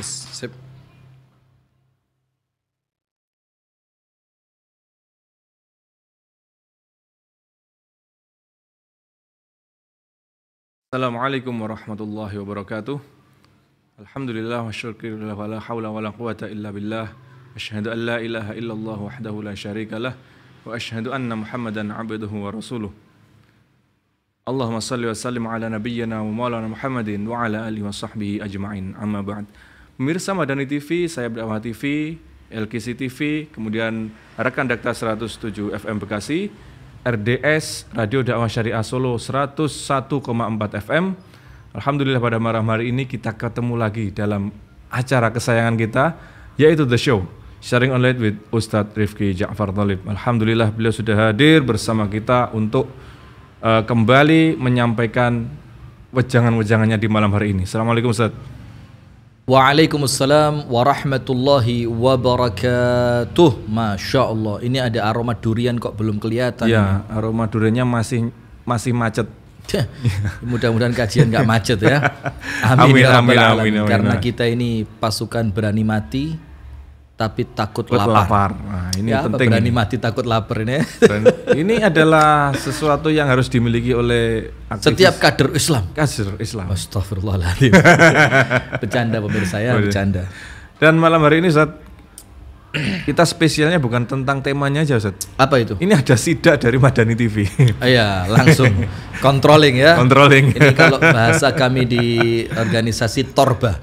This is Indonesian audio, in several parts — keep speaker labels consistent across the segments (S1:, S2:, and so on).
S1: بس سيب
S2: السلام عليكم ورحمة الله وبركاته الحمد لله والشكر لله ولا حول ولا قوة إلا بالله أشهد أن لا إله إلا الله وحده لا شريك له وأشهد أن محمدا عبده ورسوله اللهم صل وسلم على نبينا ومولانا محمد وعلى آله وصحبه أجمعين أما بعد Pemirsa Madani TV, saya Brahma TV, LKC TV, kemudian rekan Dakta 107 FM Bekasi, RDS Radio Dakwah Syariah Solo 101,4 FM. Alhamdulillah pada malam hari ini kita ketemu lagi dalam acara kesayangan kita yaitu The Show Sharing Online with Ustadz Rifki Ja'far Talib. Alhamdulillah beliau sudah hadir bersama kita untuk uh, kembali menyampaikan wejangan-wejangannya di malam hari ini. Assalamualaikum Ustadz. Waalaikumsalam
S1: warahmatullahi wabarakatuh. Masya Allah, ini ada aroma durian
S2: kok belum kelihatan. Ya, aroma duriannya masih masih macet. Mudah-mudahan kajian nggak macet ya. Amin, ya amin, amin, amin, amin, amin. Karena kita ini pasukan
S1: berani mati, tapi takut, lapar. lapar. Nah, ini ya, penting. Berani ini. mati
S2: takut lapar ini. ini adalah sesuatu yang harus dimiliki oleh aktivis. setiap kader Islam. Kader Islam. Astagfirullahaladzim. bercanda pemirsa ya, bercanda. Dan malam hari ini saat kita spesialnya bukan tentang temanya aja Ustaz. Apa itu? Ini ada sidak dari Madani TV. Oh iya, langsung controlling ya. Controlling. Ini kalau bahasa
S1: kami di organisasi Torba.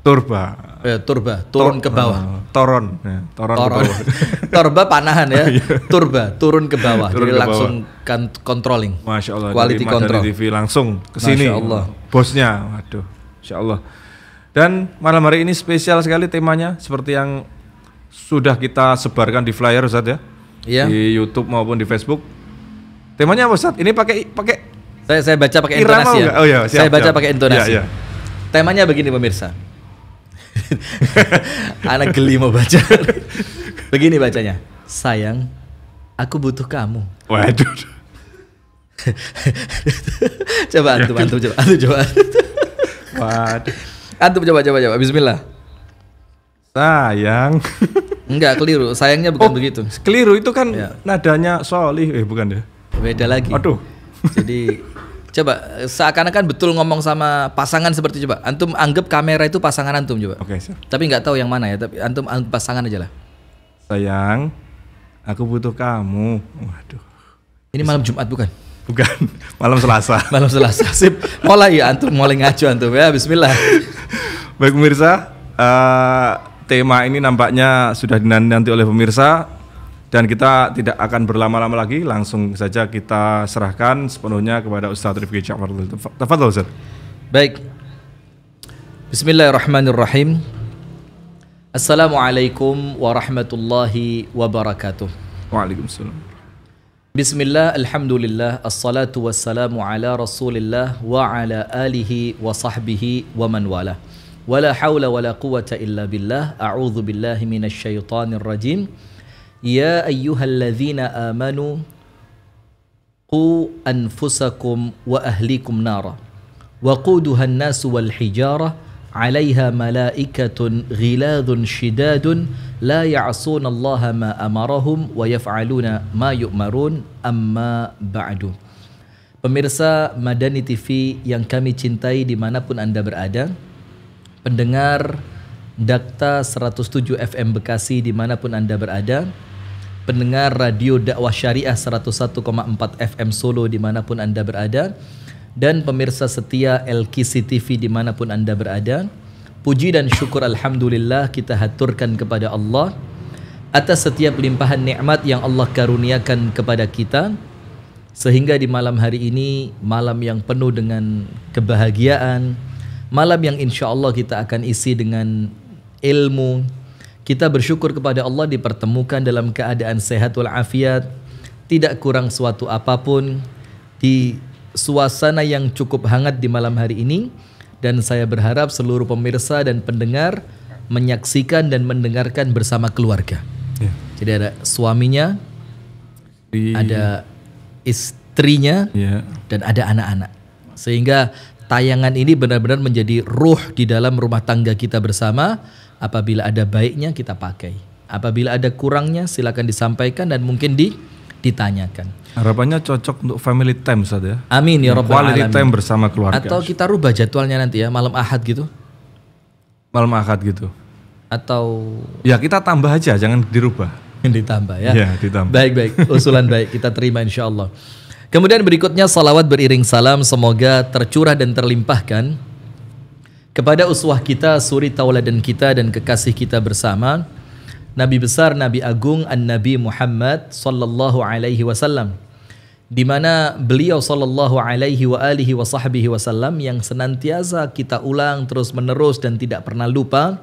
S2: Torba eh, turba turun Tor, ke bawah eh, toron ya, toron, toron. Ke bawah. torba panahan ya iya. turba turun ke bawah turun jadi ke langsung
S1: kan controlling masya allah quality jadi control TV langsung ke sini Allah.
S2: bosnya waduh insya allah dan malam hari ini spesial sekali temanya seperti yang sudah kita sebarkan di flyer Ustaz ya Iya. di YouTube maupun di Facebook temanya apa Ustaz ini pakai pakai saya saya baca pakai intonasi ya. Oh, iya, siap, saya baca pakai intonasi ya, ya. temanya begini pemirsa
S1: Anak geli mau baca. Begini bacanya. Sayang, aku butuh kamu. Waduh. coba antum, antum coba, antum coba. Waduh. Antum coba, coba, coba. Bismillah.
S2: Sayang. Enggak, keliru. Sayangnya bukan oh, begitu. Keliru itu kan ya. nadanya solih, eh bukan ya. Beda lagi. Aduh. Jadi Coba seakan-akan
S1: betul ngomong sama pasangan seperti coba. Antum anggap kamera itu pasangan antum coba. Oke, okay, Tapi nggak tahu yang mana ya, tapi antum, antum pasangan aja lah.
S2: Sayang, aku butuh kamu.
S1: Waduh. Ini malam Jumat bukan? Bukan, malam Selasa. malam Selasa. Sip.
S2: Mulai ya antum, mulai ngaco antum ya. Bismillah. Baik pemirsa, uh, tema ini nampaknya sudah dinanti oleh pemirsa. Dan kita tidak akan berlama-lama lagi, langsung saja kita serahkan sepenuhnya kepada Ustaz Rifki Ja'far. Tafadhol Ustaz. Baik. Bismillahirrahmanirrahim.
S1: Assalamualaikum warahmatullahi wabarakatuh. Waalaikumsalam. Bismillah, Alhamdulillah, Assalatu wassalamu ala rasulillah wa ala alihi wa sahbihi wa man wala. Wala hawla la quwata illa billah, a'udhu billahi minasyaitanir rajim. يا ايها الذين امنوا قوا انفسكم واهليكم نارا وقودها الناس والحجاره عليها ملائكه غلاظ شداد لا يعصون الله ما امرهم ويفعلون ما يؤمرون اما بعد Pemirsa Madani TV yang kami cintai dimanapun Anda berada, pendengar Dakta 107 FM Bekasi dimanapun Anda berada. Pendengar Radio Dakwah Syariah 101,4 FM Solo dimanapun Anda berada. Dan pemirsa setia LKC TV dimanapun Anda berada. Puji dan syukur Alhamdulillah kita haturkan kepada Allah atas setiap limpahan nikmat yang Allah karuniakan kepada kita. Sehingga di malam hari ini, malam yang penuh dengan kebahagiaan, malam yang insya Allah kita akan isi dengan ilmu. Kita bersyukur kepada Allah dipertemukan dalam keadaan sehat walafiat, tidak kurang suatu apapun di suasana yang cukup hangat di malam hari ini dan saya berharap seluruh pemirsa dan pendengar menyaksikan dan mendengarkan bersama keluarga. Ya. Jadi ada suaminya, di... ada istrinya, ya. dan ada anak-anak. Sehingga tayangan ini benar-benar menjadi ruh di dalam rumah tangga kita bersama Apabila ada baiknya kita pakai. Apabila ada kurangnya silakan disampaikan dan mungkin di ditanyakan.
S2: Harapannya cocok untuk family time saja. Ya? Amin ya robbal alamin. Quality time bersama keluarga. Atau kita rubah jadwalnya nanti ya malam Ahad gitu. Malam Ahad gitu.
S1: Atau ya kita tambah aja jangan dirubah. ditambah ya. Ya ditambah. Baik baik usulan baik kita terima insya Allah. Kemudian berikutnya salawat beriring salam semoga tercurah dan terlimpahkan kepada uswah kita, suri tauladan kita dan kekasih kita bersama, Nabi besar Nabi Agung An-Nabi Muhammad sallallahu alaihi wasallam di mana beliau sallallahu alaihi wa alihi wa sahbihi wasallam yang senantiasa kita ulang terus-menerus dan tidak pernah lupa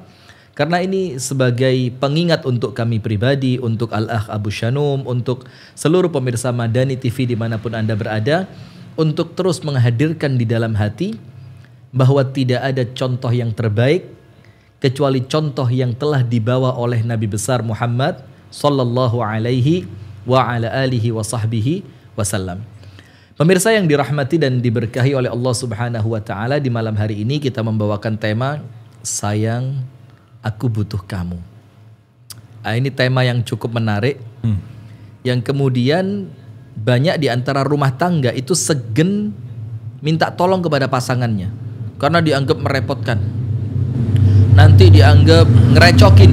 S1: karena ini sebagai pengingat untuk kami pribadi, untuk Al-Akh Abu Shanum, untuk seluruh pemirsa Madani TV dimanapun Anda berada, untuk terus menghadirkan di dalam hati bahwa tidak ada contoh yang terbaik kecuali contoh yang telah dibawa oleh Nabi besar Muhammad sallallahu alaihi wa ala alihi wa sahbihi wasallam. Pemirsa yang dirahmati dan diberkahi oleh Allah Subhanahu wa taala di malam hari ini kita membawakan tema sayang aku butuh kamu. Nah, ini tema yang cukup menarik. Hmm. Yang kemudian banyak di antara rumah tangga itu segen minta tolong kepada pasangannya karena dianggap merepotkan. Nanti dianggap ngerecokin.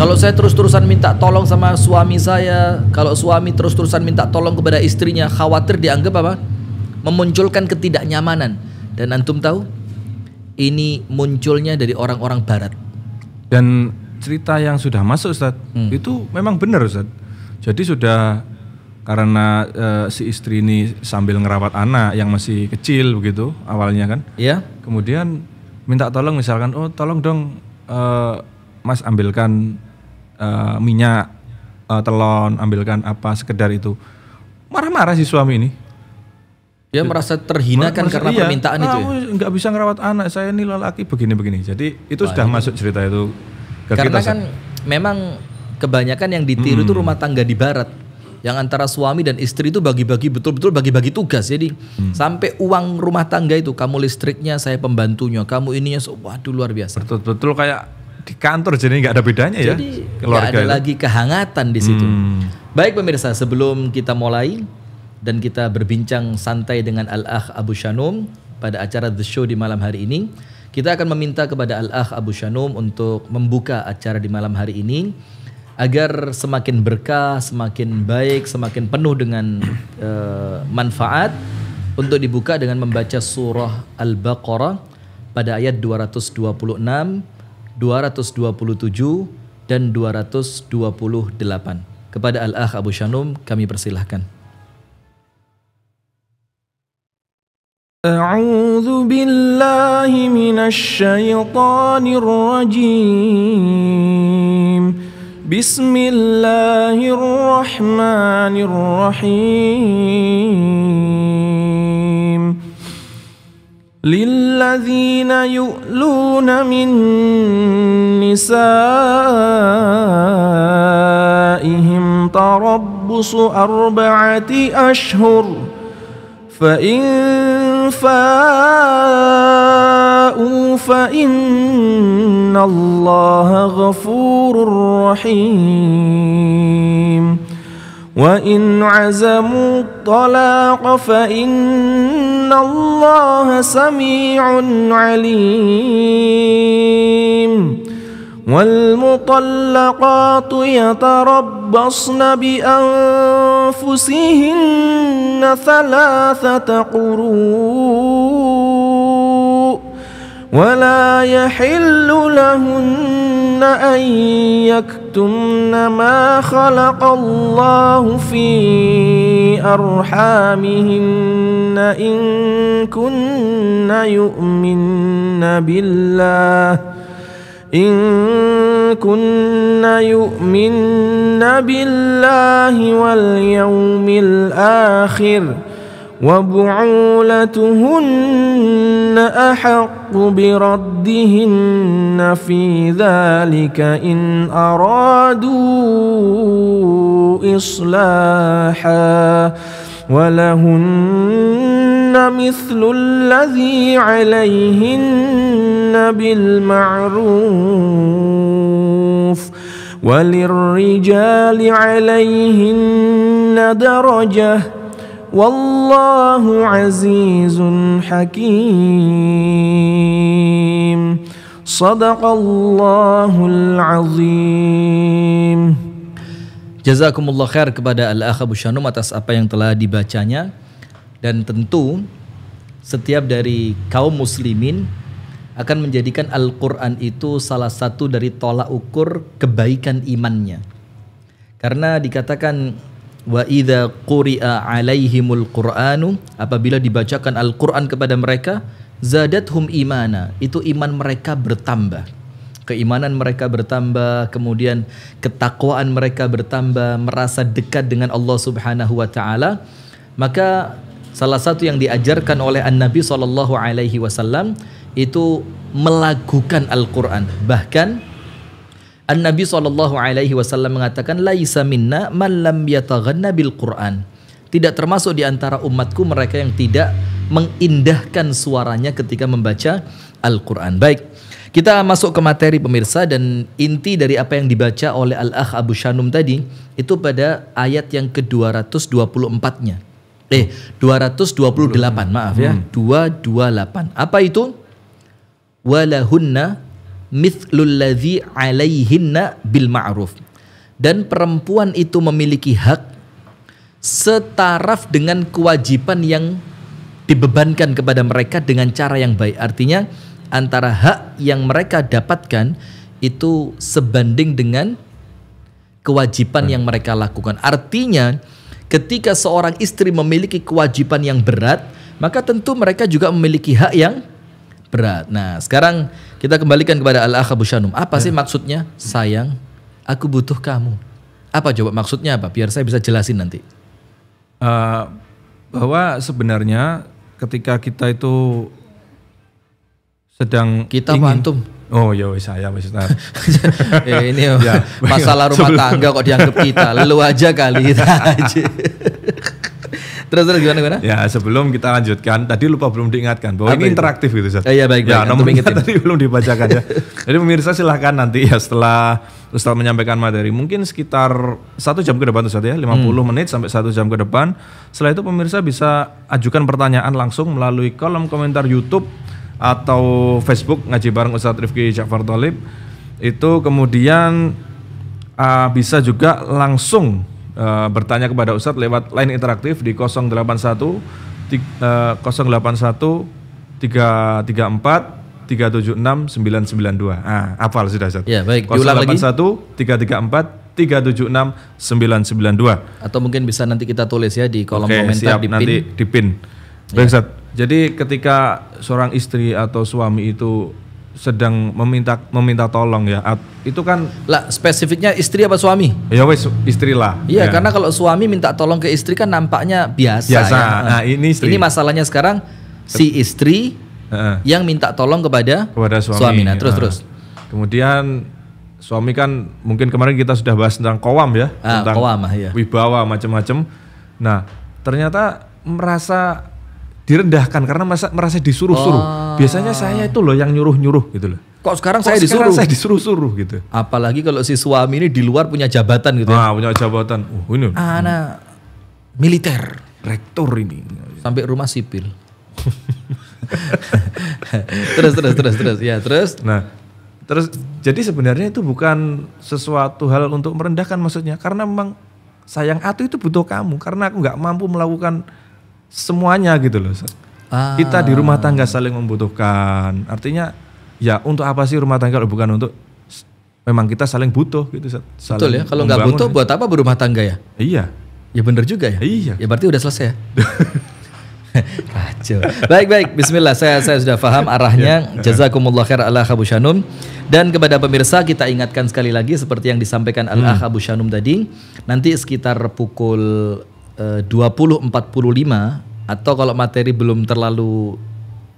S1: Kalau saya terus-terusan minta tolong sama suami saya, kalau suami terus-terusan minta tolong kepada istrinya, khawatir dianggap apa? Memunculkan ketidaknyamanan.
S2: Dan antum tahu, ini
S1: munculnya dari orang-orang
S2: barat. Dan cerita yang sudah masuk Ustaz, hmm. itu memang benar Ustaz. Jadi sudah karena uh, si istri ini sambil ngerawat anak yang masih kecil begitu awalnya kan. Iya. Kemudian minta tolong misalkan oh tolong dong uh, Mas ambilkan uh, minyak uh, telon, ambilkan apa sekedar itu. Marah-marah si suami ini. Dia merasa terhina kan karena iya, permintaan itu. Ya? Ah, nggak bisa ngerawat anak saya ini lelaki begini-begini. Jadi itu Baik. sudah masuk cerita itu ke karena kita. kan memang kebanyakan yang ditiru itu hmm. rumah tangga di barat yang
S1: antara suami dan istri itu bagi-bagi betul-betul bagi-bagi tugas. Jadi hmm. sampai uang rumah tangga itu kamu listriknya, saya pembantunya, kamu ininya, so, waduh luar biasa. Betul-betul kayak di kantor jadi nggak ada bedanya jadi, ya. Jadi nggak ada itu. lagi kehangatan di situ. Hmm. Baik pemirsa, sebelum kita mulai dan kita berbincang santai dengan Al-Akh Abu Shanum pada acara The Show di malam hari ini, kita akan meminta kepada Al-Akh Abu Shanum untuk membuka acara di malam hari ini agar semakin berkah, semakin baik, semakin penuh dengan uh, manfaat untuk dibuka dengan membaca surah Al-Baqarah pada ayat 226, 227 dan 228. Kepada Al-Akh Abu Shanum kami persilahkan.
S3: أعوذ
S4: بالله من الشيطان الرجيم بسم الله الرحمن الرحيم للذين يؤلون من نسائهم تربص أربعة أشهر فإن فات جاءوا فإن الله غفور رحيم وإن عزموا الطلاق فإن الله سميع عليم والمطلقات يتربصن بأنفسهن ثلاثة قرون ولا يحل لهن أن يكتمن ما خلق الله في أرحامهن إن كن يؤمن بالله إن كن يؤمن بالله واليوم الآخر ۖ وبعولتهن احق بردهن في ذلك ان ارادوا اصلاحا ولهن مثل الذي عليهن بالمعروف وللرجال عليهن درجه والله عزيز حكيم صدق الله العظيم
S1: Jazakumullah khair kepada Al-Akh Abu Shanum atas apa yang telah dibacanya dan tentu setiap dari kaum muslimin akan menjadikan Al-Quran itu salah satu dari tolak ukur kebaikan imannya. Karena dikatakan wa idza quri'a 'alaihimul qur'anu apabila dibacakan al-Qur'an kepada mereka zadathum imana itu iman mereka bertambah keimanan mereka bertambah kemudian ketakwaan mereka bertambah merasa dekat dengan Allah Subhanahu wa taala maka salah satu yang diajarkan oleh an-nabi sallallahu alaihi wasallam itu melakukan Al-Qur'an bahkan An Nabi Shallallahu Alaihi Wasallam mengatakan, laisa minna man lam yataghanna bil Quran. Tidak termasuk di antara umatku mereka yang tidak mengindahkan suaranya ketika membaca Al-Quran. Baik, kita masuk ke materi pemirsa dan inti dari apa yang dibaca oleh Al-Akh Abu Shanum tadi itu pada ayat yang ke-224-nya. Eh, 228, maaf ya. Hmm. 228. Apa itu? Walahunna mithlul ladzi alaihinna bil ma'ruf dan perempuan itu memiliki hak setaraf dengan kewajiban yang dibebankan kepada mereka dengan cara yang baik artinya antara hak yang mereka dapatkan itu sebanding dengan kewajiban yang mereka lakukan artinya ketika seorang istri memiliki kewajiban yang berat maka tentu mereka juga memiliki hak yang berat nah sekarang kita kembalikan kepada Al-Akhabu Apa ya. sih maksudnya? Sayang, aku butuh kamu. Apa jawab maksudnya apa? Biar saya bisa jelasin nanti.
S2: Uh, bahwa sebenarnya ketika kita itu sedang kita ingin, Oh ya saya maksudnya. Eh, ini ya, masalah rumah tangga kok dianggap kita. Lu aja kali kita aja terus terus gimana gimana? Ya sebelum kita lanjutkan, tadi lupa belum diingatkan bahwa Apa ini itu? interaktif gitu Ustaz. Ya, ya baik, baik. nomor nomornya tadi belum dibacakan ya. Jadi pemirsa silahkan nanti ya setelah Ustaz menyampaikan materi mungkin sekitar satu jam ke depan Ustaz ya lima puluh hmm. menit sampai satu jam ke depan setelah itu pemirsa bisa ajukan pertanyaan langsung melalui kolom komentar YouTube atau Facebook ngaji bareng Ustaz Rifki Ja'far Talib itu kemudian uh, bisa juga langsung Eh, bertanya kepada Ustadz lewat line interaktif di 081 081 334 376 992. Ah, hafal sudah Ustaz. Ya, baik. 081 334 376 992 atau mungkin bisa nanti kita tulis ya di kolom Oke, komentar siap, di pin. nanti di pin. Baik, ya. Jadi ketika seorang istri atau suami itu sedang meminta meminta tolong ya At, itu kan lah spesifiknya istri apa suami ya wes istri lah iya ya. karena
S1: kalau suami minta tolong ke istri kan nampaknya biasa, biasa. Ya. nah ini istri ini masalahnya sekarang
S2: si istri uh, yang
S1: minta tolong kepada
S2: kepada suami, suami. nah terus uh. terus kemudian suami kan mungkin kemarin kita sudah bahas tentang kowam ya uh, tentang kowam, ya. wibawa macam-macam nah ternyata merasa direndahkan karena masa, merasa disuruh-suruh. Oh. Biasanya saya itu loh yang nyuruh-nyuruh gitu loh. Kok sekarang Kok saya disuruh? saya disuruh-suruh gitu.
S1: Apalagi kalau si suami ini di luar punya jabatan gitu. Ya. Ah, punya jabatan. Uh, ini.
S2: Anak hmm.
S1: militer,
S2: rektor ini. Sampai rumah sipil. terus terus terus terus ya, terus. Nah, terus jadi sebenarnya itu bukan sesuatu hal untuk merendahkan maksudnya karena memang sayang Atu itu butuh kamu karena aku nggak mampu melakukan semuanya gitu loh. Ah. Kita di rumah tangga saling membutuhkan. Artinya ya untuk apa sih rumah tangga kalau bukan untuk memang kita saling butuh gitu. Saling Betul ya. Kalau nggak butuh ya. buat apa berumah tangga ya? Iya. Ya bener juga
S1: ya. Iya. Ya berarti udah selesai ya. Kacau. Baik baik, Bismillah. Saya saya sudah paham arahnya. Ya. Jazakumullah khair ala Abu Dan kepada pemirsa kita ingatkan sekali lagi seperti yang disampaikan al akh hmm. Abu Shanum tadi. Nanti sekitar pukul 20:45 eh, atau kalau materi belum terlalu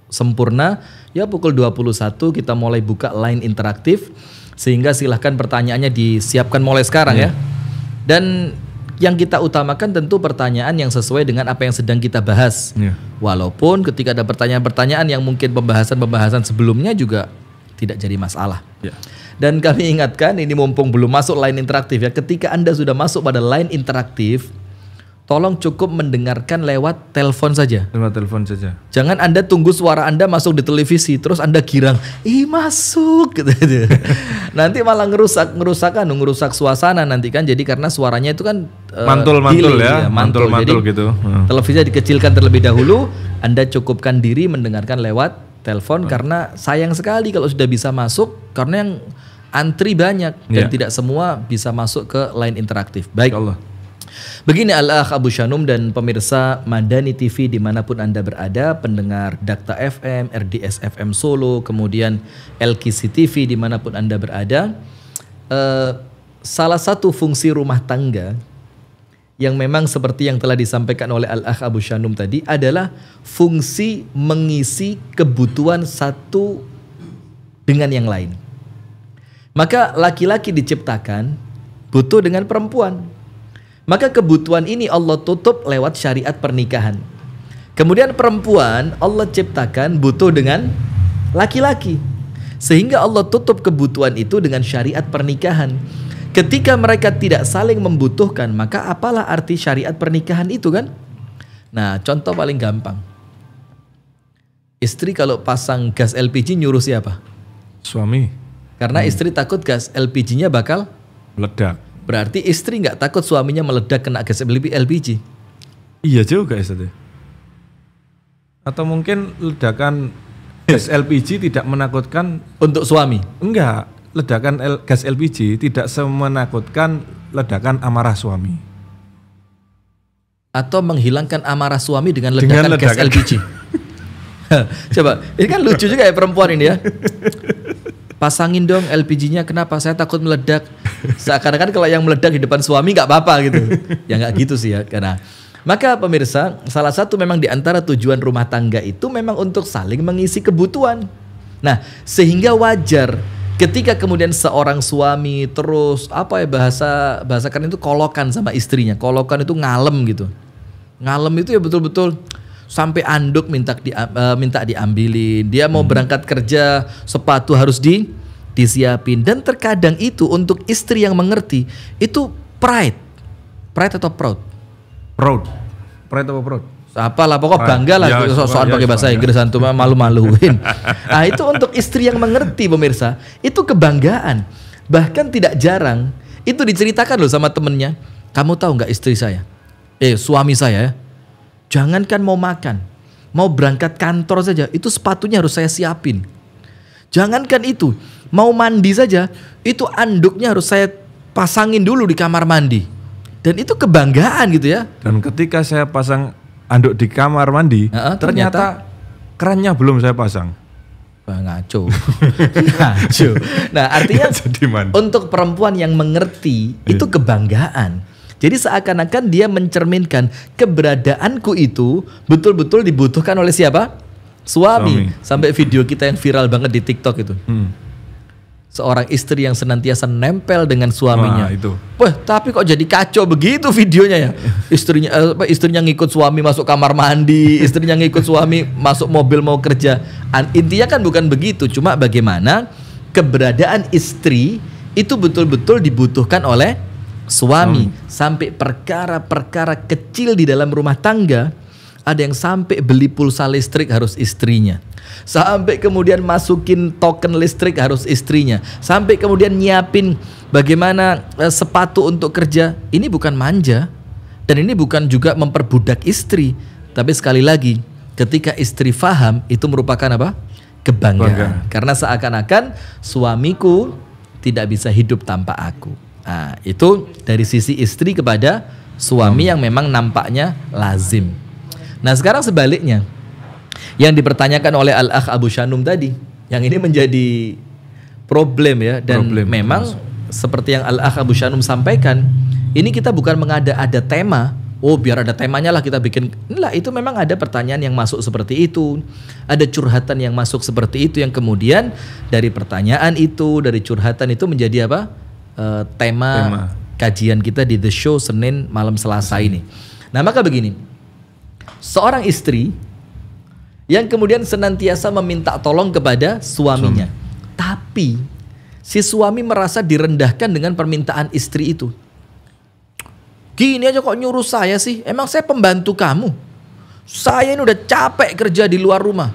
S1: sempurna ya pukul 21 kita mulai buka line interaktif sehingga silahkan pertanyaannya disiapkan mulai sekarang yeah. ya iya. dan yang kita utamakan tentu pertanyaan yang sesuai dengan apa yang sedang kita bahas yeah. walaupun ketika ada pertanyaan-pertanyaan yang mungkin pembahasan-pembahasan sebelumnya juga tidak jadi masalah yeah. dan kami ingatkan ini mumpung belum masuk line interaktif ya ketika anda sudah masuk pada line interaktif tolong cukup mendengarkan lewat telepon saja. Lewat telepon saja. Jangan Anda tunggu suara Anda masuk di televisi terus Anda girang, "Ih, masuk." Gitu. nanti malah ngerusak ngerusakan, ngerusak suasana nanti kan. Jadi karena suaranya itu kan eh, mantul-mantul uh, ya, iya, mantul-mantul mantul, gitu. Hmm. televisi dikecilkan terlebih dahulu, Anda cukupkan diri mendengarkan lewat telepon oh. karena sayang sekali kalau sudah bisa masuk karena yang antri banyak dan yeah. tidak semua bisa masuk ke line interaktif. Baik. Allah. Begini Al-Akh Abu Shanum dan pemirsa Madani TV dimanapun Anda berada, pendengar Dakta FM, RDS FM Solo, kemudian LKC TV dimanapun Anda berada, eh, salah satu fungsi rumah tangga yang memang seperti yang telah disampaikan oleh Al-Akh Abu Shanum tadi adalah fungsi mengisi kebutuhan satu dengan yang lain. Maka laki-laki diciptakan butuh dengan perempuan. Maka kebutuhan ini Allah tutup lewat syariat pernikahan. Kemudian perempuan Allah ciptakan butuh dengan laki-laki. Sehingga Allah tutup kebutuhan itu dengan syariat pernikahan. Ketika mereka tidak saling membutuhkan, maka apalah arti syariat pernikahan itu kan? Nah, contoh paling gampang. Istri kalau pasang gas LPG nyuruh siapa? Suami. Karena hmm. istri takut gas LPG-nya bakal meledak. Berarti istri nggak takut suaminya meledak kena gas LPG?
S2: Iya juga Ustaz. Ya, Atau mungkin ledakan gas LPG tidak menakutkan untuk suami? Enggak, ledakan L, gas LPG tidak semenakutkan ledakan amarah suami. Atau menghilangkan amarah suami dengan ledakan, dengan ledakan gas LPG. Coba,
S1: ini kan lucu juga ya perempuan ini ya. pasangin dong LPG-nya kenapa saya takut meledak seakan-akan kalau yang meledak di depan suami nggak apa-apa gitu ya nggak gitu sih ya karena maka pemirsa salah satu memang di antara tujuan rumah tangga itu memang untuk saling mengisi kebutuhan nah sehingga wajar ketika kemudian seorang suami terus apa ya bahasa bahasakan itu kolokan sama istrinya kolokan itu ngalem gitu ngalem itu ya betul-betul sampai anduk minta di uh, minta diambilin. Dia mau hmm. berangkat kerja, sepatu harus di disiapin dan terkadang itu untuk istri yang mengerti itu pride. Pride atau proud? Proud. Pride atau proud? apalah pokok bangga lah ya, gitu, soal ya, pakai ya, bahasa ya. Inggris antum malu-maluin. ah itu untuk istri yang mengerti pemirsa, itu kebanggaan. Bahkan tidak jarang itu diceritakan loh sama temennya. Kamu tahu nggak istri saya? Eh suami saya ya. Jangankan mau makan, mau berangkat kantor saja, itu sepatunya harus saya siapin. Jangankan itu, mau mandi saja, itu anduknya
S2: harus saya pasangin dulu di kamar mandi. Dan itu kebanggaan gitu ya. Dan ketika saya pasang anduk di kamar mandi, uh -uh, ternyata, ternyata kerannya belum saya pasang. Wah, ngaco. ngaco. Nah, artinya
S1: untuk perempuan yang mengerti iya. itu kebanggaan. Jadi seakan-akan dia mencerminkan keberadaanku itu betul-betul dibutuhkan oleh siapa? Suami. Suami. Sampai video kita yang viral banget di TikTok itu. Hmm. Seorang istri yang senantiasa nempel dengan suaminya. Wah, itu. Wah, tapi kok jadi kacau begitu videonya ya? Istrinya eh, apa istrinya ngikut suami masuk kamar mandi, istrinya ngikut suami masuk mobil mau kerja. Intinya kan bukan begitu, cuma bagaimana keberadaan istri itu betul-betul dibutuhkan oleh suami, hmm. sampai perkara-perkara kecil di dalam rumah tangga, ada yang sampai beli pulsa listrik harus istrinya. Sampai kemudian masukin token listrik harus istrinya. Sampai kemudian nyiapin bagaimana eh, sepatu untuk kerja. Ini bukan manja dan ini bukan juga memperbudak istri, tapi sekali lagi ketika istri faham itu merupakan apa? kebanggaan. Bangga. Karena seakan-akan suamiku tidak bisa hidup tanpa aku. Nah, itu dari sisi istri kepada suami yang memang nampaknya lazim. Nah, sekarang sebaliknya. Yang dipertanyakan oleh Al-Akh Abu Shanum tadi, yang ini menjadi problem ya dan problem, memang seperti yang Al-Akh Abu Shanum sampaikan, ini kita bukan mengada ada tema, oh biar ada temanya lah kita bikin Nah itu memang ada pertanyaan yang masuk seperti itu ada curhatan yang masuk seperti itu yang kemudian dari pertanyaan itu dari curhatan itu menjadi apa Eh, tema, tema kajian kita di The Show Senin malam Selasa ini. Nah, maka begini. Seorang istri yang kemudian senantiasa meminta tolong kepada suaminya. Suami. Tapi si suami merasa direndahkan dengan permintaan istri itu. Gini aja kok nyuruh saya sih? Emang saya pembantu kamu? Saya ini udah capek kerja di luar rumah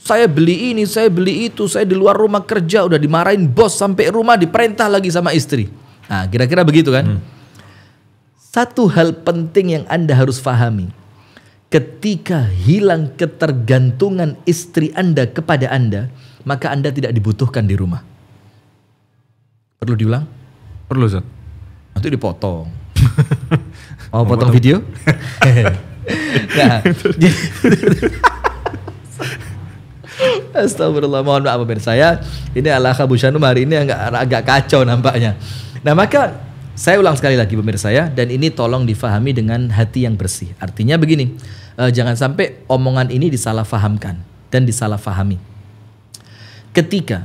S1: saya beli ini, saya beli itu, saya di luar rumah kerja, udah dimarahin bos sampai rumah diperintah lagi sama istri. Nah, kira-kira begitu kan? Hmm. Satu hal penting yang Anda harus pahami. Ketika hilang ketergantungan istri Anda kepada Anda, maka Anda tidak dibutuhkan di rumah.
S2: Perlu diulang? Perlu, Zat. Nanti dipotong. Mau potong, video?
S3: nah,
S1: Astagfirullah, mohon maaf pemirsa ya. Ini ala kabushanu hari ini agak, agak kacau nampaknya. Nah maka saya ulang sekali lagi pemirsa ya, dan ini tolong difahami dengan hati yang bersih. Artinya begini, eh, jangan sampai omongan ini disalahfahamkan dan disalahfahami. Ketika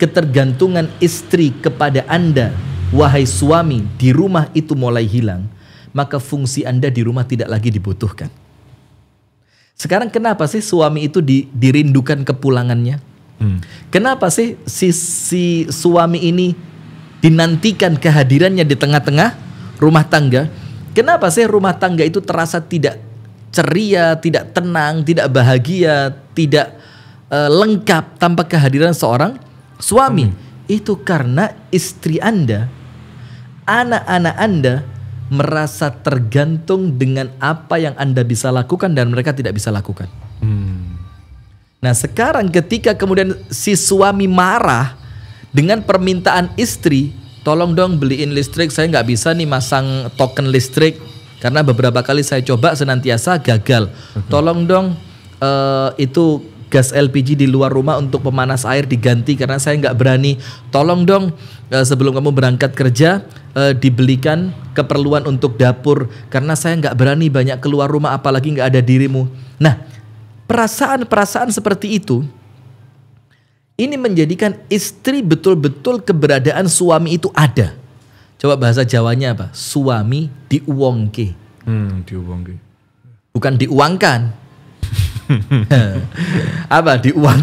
S1: ketergantungan istri kepada Anda, wahai suami, di rumah itu mulai hilang, maka fungsi Anda di rumah tidak lagi dibutuhkan. Sekarang kenapa sih suami itu di, dirindukan kepulangannya? Hmm. Kenapa sih si, si suami ini dinantikan kehadirannya di tengah-tengah rumah tangga? Kenapa sih rumah tangga itu terasa tidak ceria, tidak tenang, tidak bahagia, tidak uh, lengkap tanpa kehadiran seorang suami? Hmm. Itu karena istri Anda, anak-anak Anda merasa tergantung dengan apa yang Anda bisa lakukan dan mereka tidak bisa lakukan. Hmm. Nah, sekarang ketika kemudian si suami marah dengan permintaan istri, tolong dong beliin listrik, saya nggak bisa nih masang token listrik karena beberapa kali saya coba senantiasa gagal. Tolong dong uh, itu gas LPG di luar rumah untuk pemanas air diganti karena saya nggak berani. Tolong dong eh, sebelum kamu berangkat kerja eh, dibelikan keperluan untuk dapur karena saya nggak berani banyak keluar rumah apalagi nggak ada dirimu. Nah perasaan-perasaan seperti itu ini menjadikan istri betul-betul keberadaan suami itu ada. Coba bahasa Jawanya apa? Suami diuangke. Hmm, diuongke. Bukan diuangkan apa diuang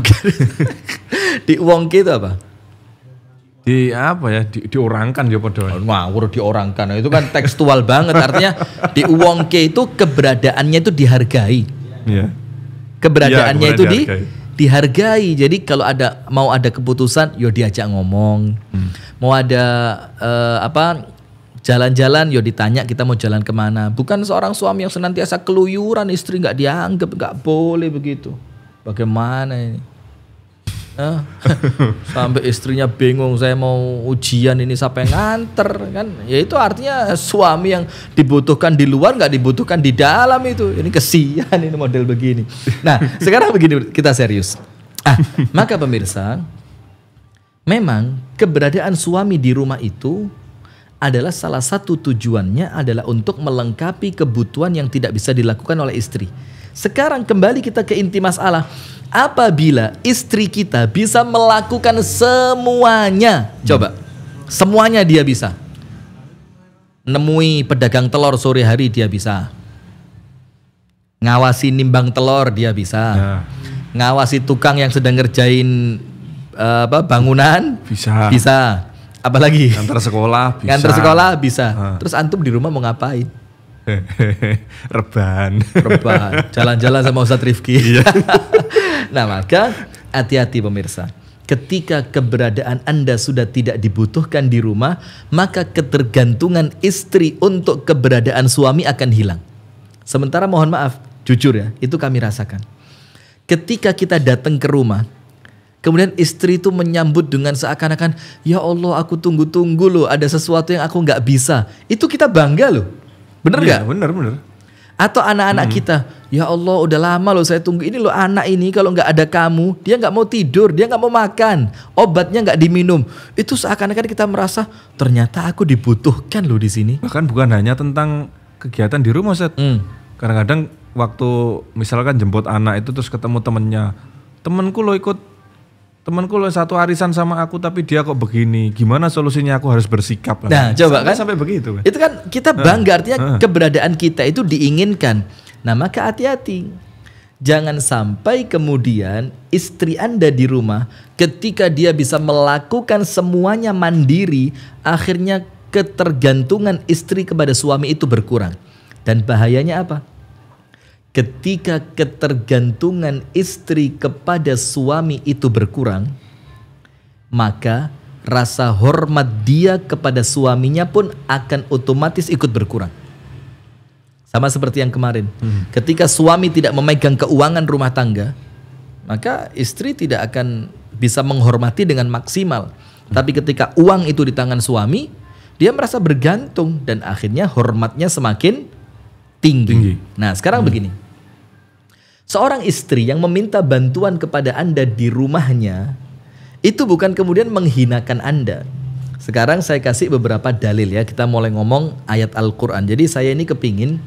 S1: uang itu apa? di apa ya di, diorangkan ya padha. Oh, ngawur diorangkan. Itu kan tekstual banget artinya diuangke itu keberadaannya itu dihargai. ya. Keberadaannya ya, itu dihargai. di dihargai. Jadi kalau ada mau ada keputusan yo ya diajak ngomong. Hmm. Mau ada uh, apa Jalan-jalan yo ditanya kita mau jalan kemana. Bukan seorang suami yang senantiasa keluyuran istri nggak dianggap nggak boleh begitu. Bagaimana ini? Nah, sampai istrinya bingung saya mau ujian ini sampai nganter kan ya itu artinya suami yang dibutuhkan di luar nggak dibutuhkan di dalam itu ini kesian ini model begini nah sekarang begini kita serius ah maka pemirsa memang keberadaan suami di rumah itu adalah salah satu tujuannya adalah untuk melengkapi kebutuhan yang tidak bisa dilakukan oleh istri. Sekarang kembali kita ke inti masalah. Apabila istri kita bisa melakukan semuanya, coba semuanya dia bisa. Nemui pedagang telur sore hari dia bisa. Ngawasi nimbang telur dia bisa. Ya. Ngawasi tukang yang sedang ngerjain eh, apa bangunan bisa. Bisa
S2: apalagi antar
S1: sekolah bisa antar sekolah bisa ah. terus antum di rumah mau ngapain
S2: reban
S1: reban jalan-jalan sama Ustadz Rifki iya. nah maka hati-hati pemirsa ketika keberadaan Anda sudah tidak dibutuhkan di rumah maka ketergantungan istri untuk keberadaan suami akan hilang sementara mohon maaf jujur ya itu kami rasakan ketika kita datang ke rumah Kemudian istri itu menyambut dengan seakan-akan, ya Allah aku tunggu-tunggu loh ada sesuatu yang aku nggak bisa. Itu kita bangga loh. Bener iya, nggak? Ya, bener, bener. Atau anak-anak hmm. kita, ya Allah udah lama loh saya tunggu ini loh anak ini kalau nggak ada kamu dia nggak mau tidur, dia nggak mau makan, obatnya nggak diminum. Itu seakan-akan
S2: kita merasa ternyata aku dibutuhkan loh di sini. Bahkan bukan hanya tentang kegiatan di rumah, Seth. Hmm. Kadang-kadang waktu misalkan jemput anak itu terus ketemu temennya, temenku lo ikut temanku loh satu arisan sama aku tapi dia kok begini gimana solusinya aku harus bersikap lah nah coba sampai kan sampai begitu kan itu kan
S1: kita bangga uh, artinya uh. keberadaan kita itu diinginkan nah maka hati-hati jangan sampai kemudian istri anda di rumah ketika dia bisa melakukan semuanya mandiri akhirnya ketergantungan istri kepada suami itu berkurang dan bahayanya apa ketika ketergantungan istri kepada suami itu berkurang, maka rasa hormat dia kepada suaminya pun akan otomatis ikut berkurang. Sama seperti yang kemarin, hmm. ketika suami tidak memegang keuangan rumah tangga, maka istri tidak akan bisa menghormati dengan maksimal. Hmm. Tapi ketika uang itu di tangan suami, dia merasa bergantung dan akhirnya hormatnya semakin tinggi. tinggi. Nah, sekarang hmm. begini Seorang istri yang meminta bantuan kepada Anda di rumahnya itu bukan kemudian menghinakan Anda. Sekarang saya kasih beberapa dalil ya. Kita mulai ngomong ayat Al-Qur'an. Jadi saya ini kepingin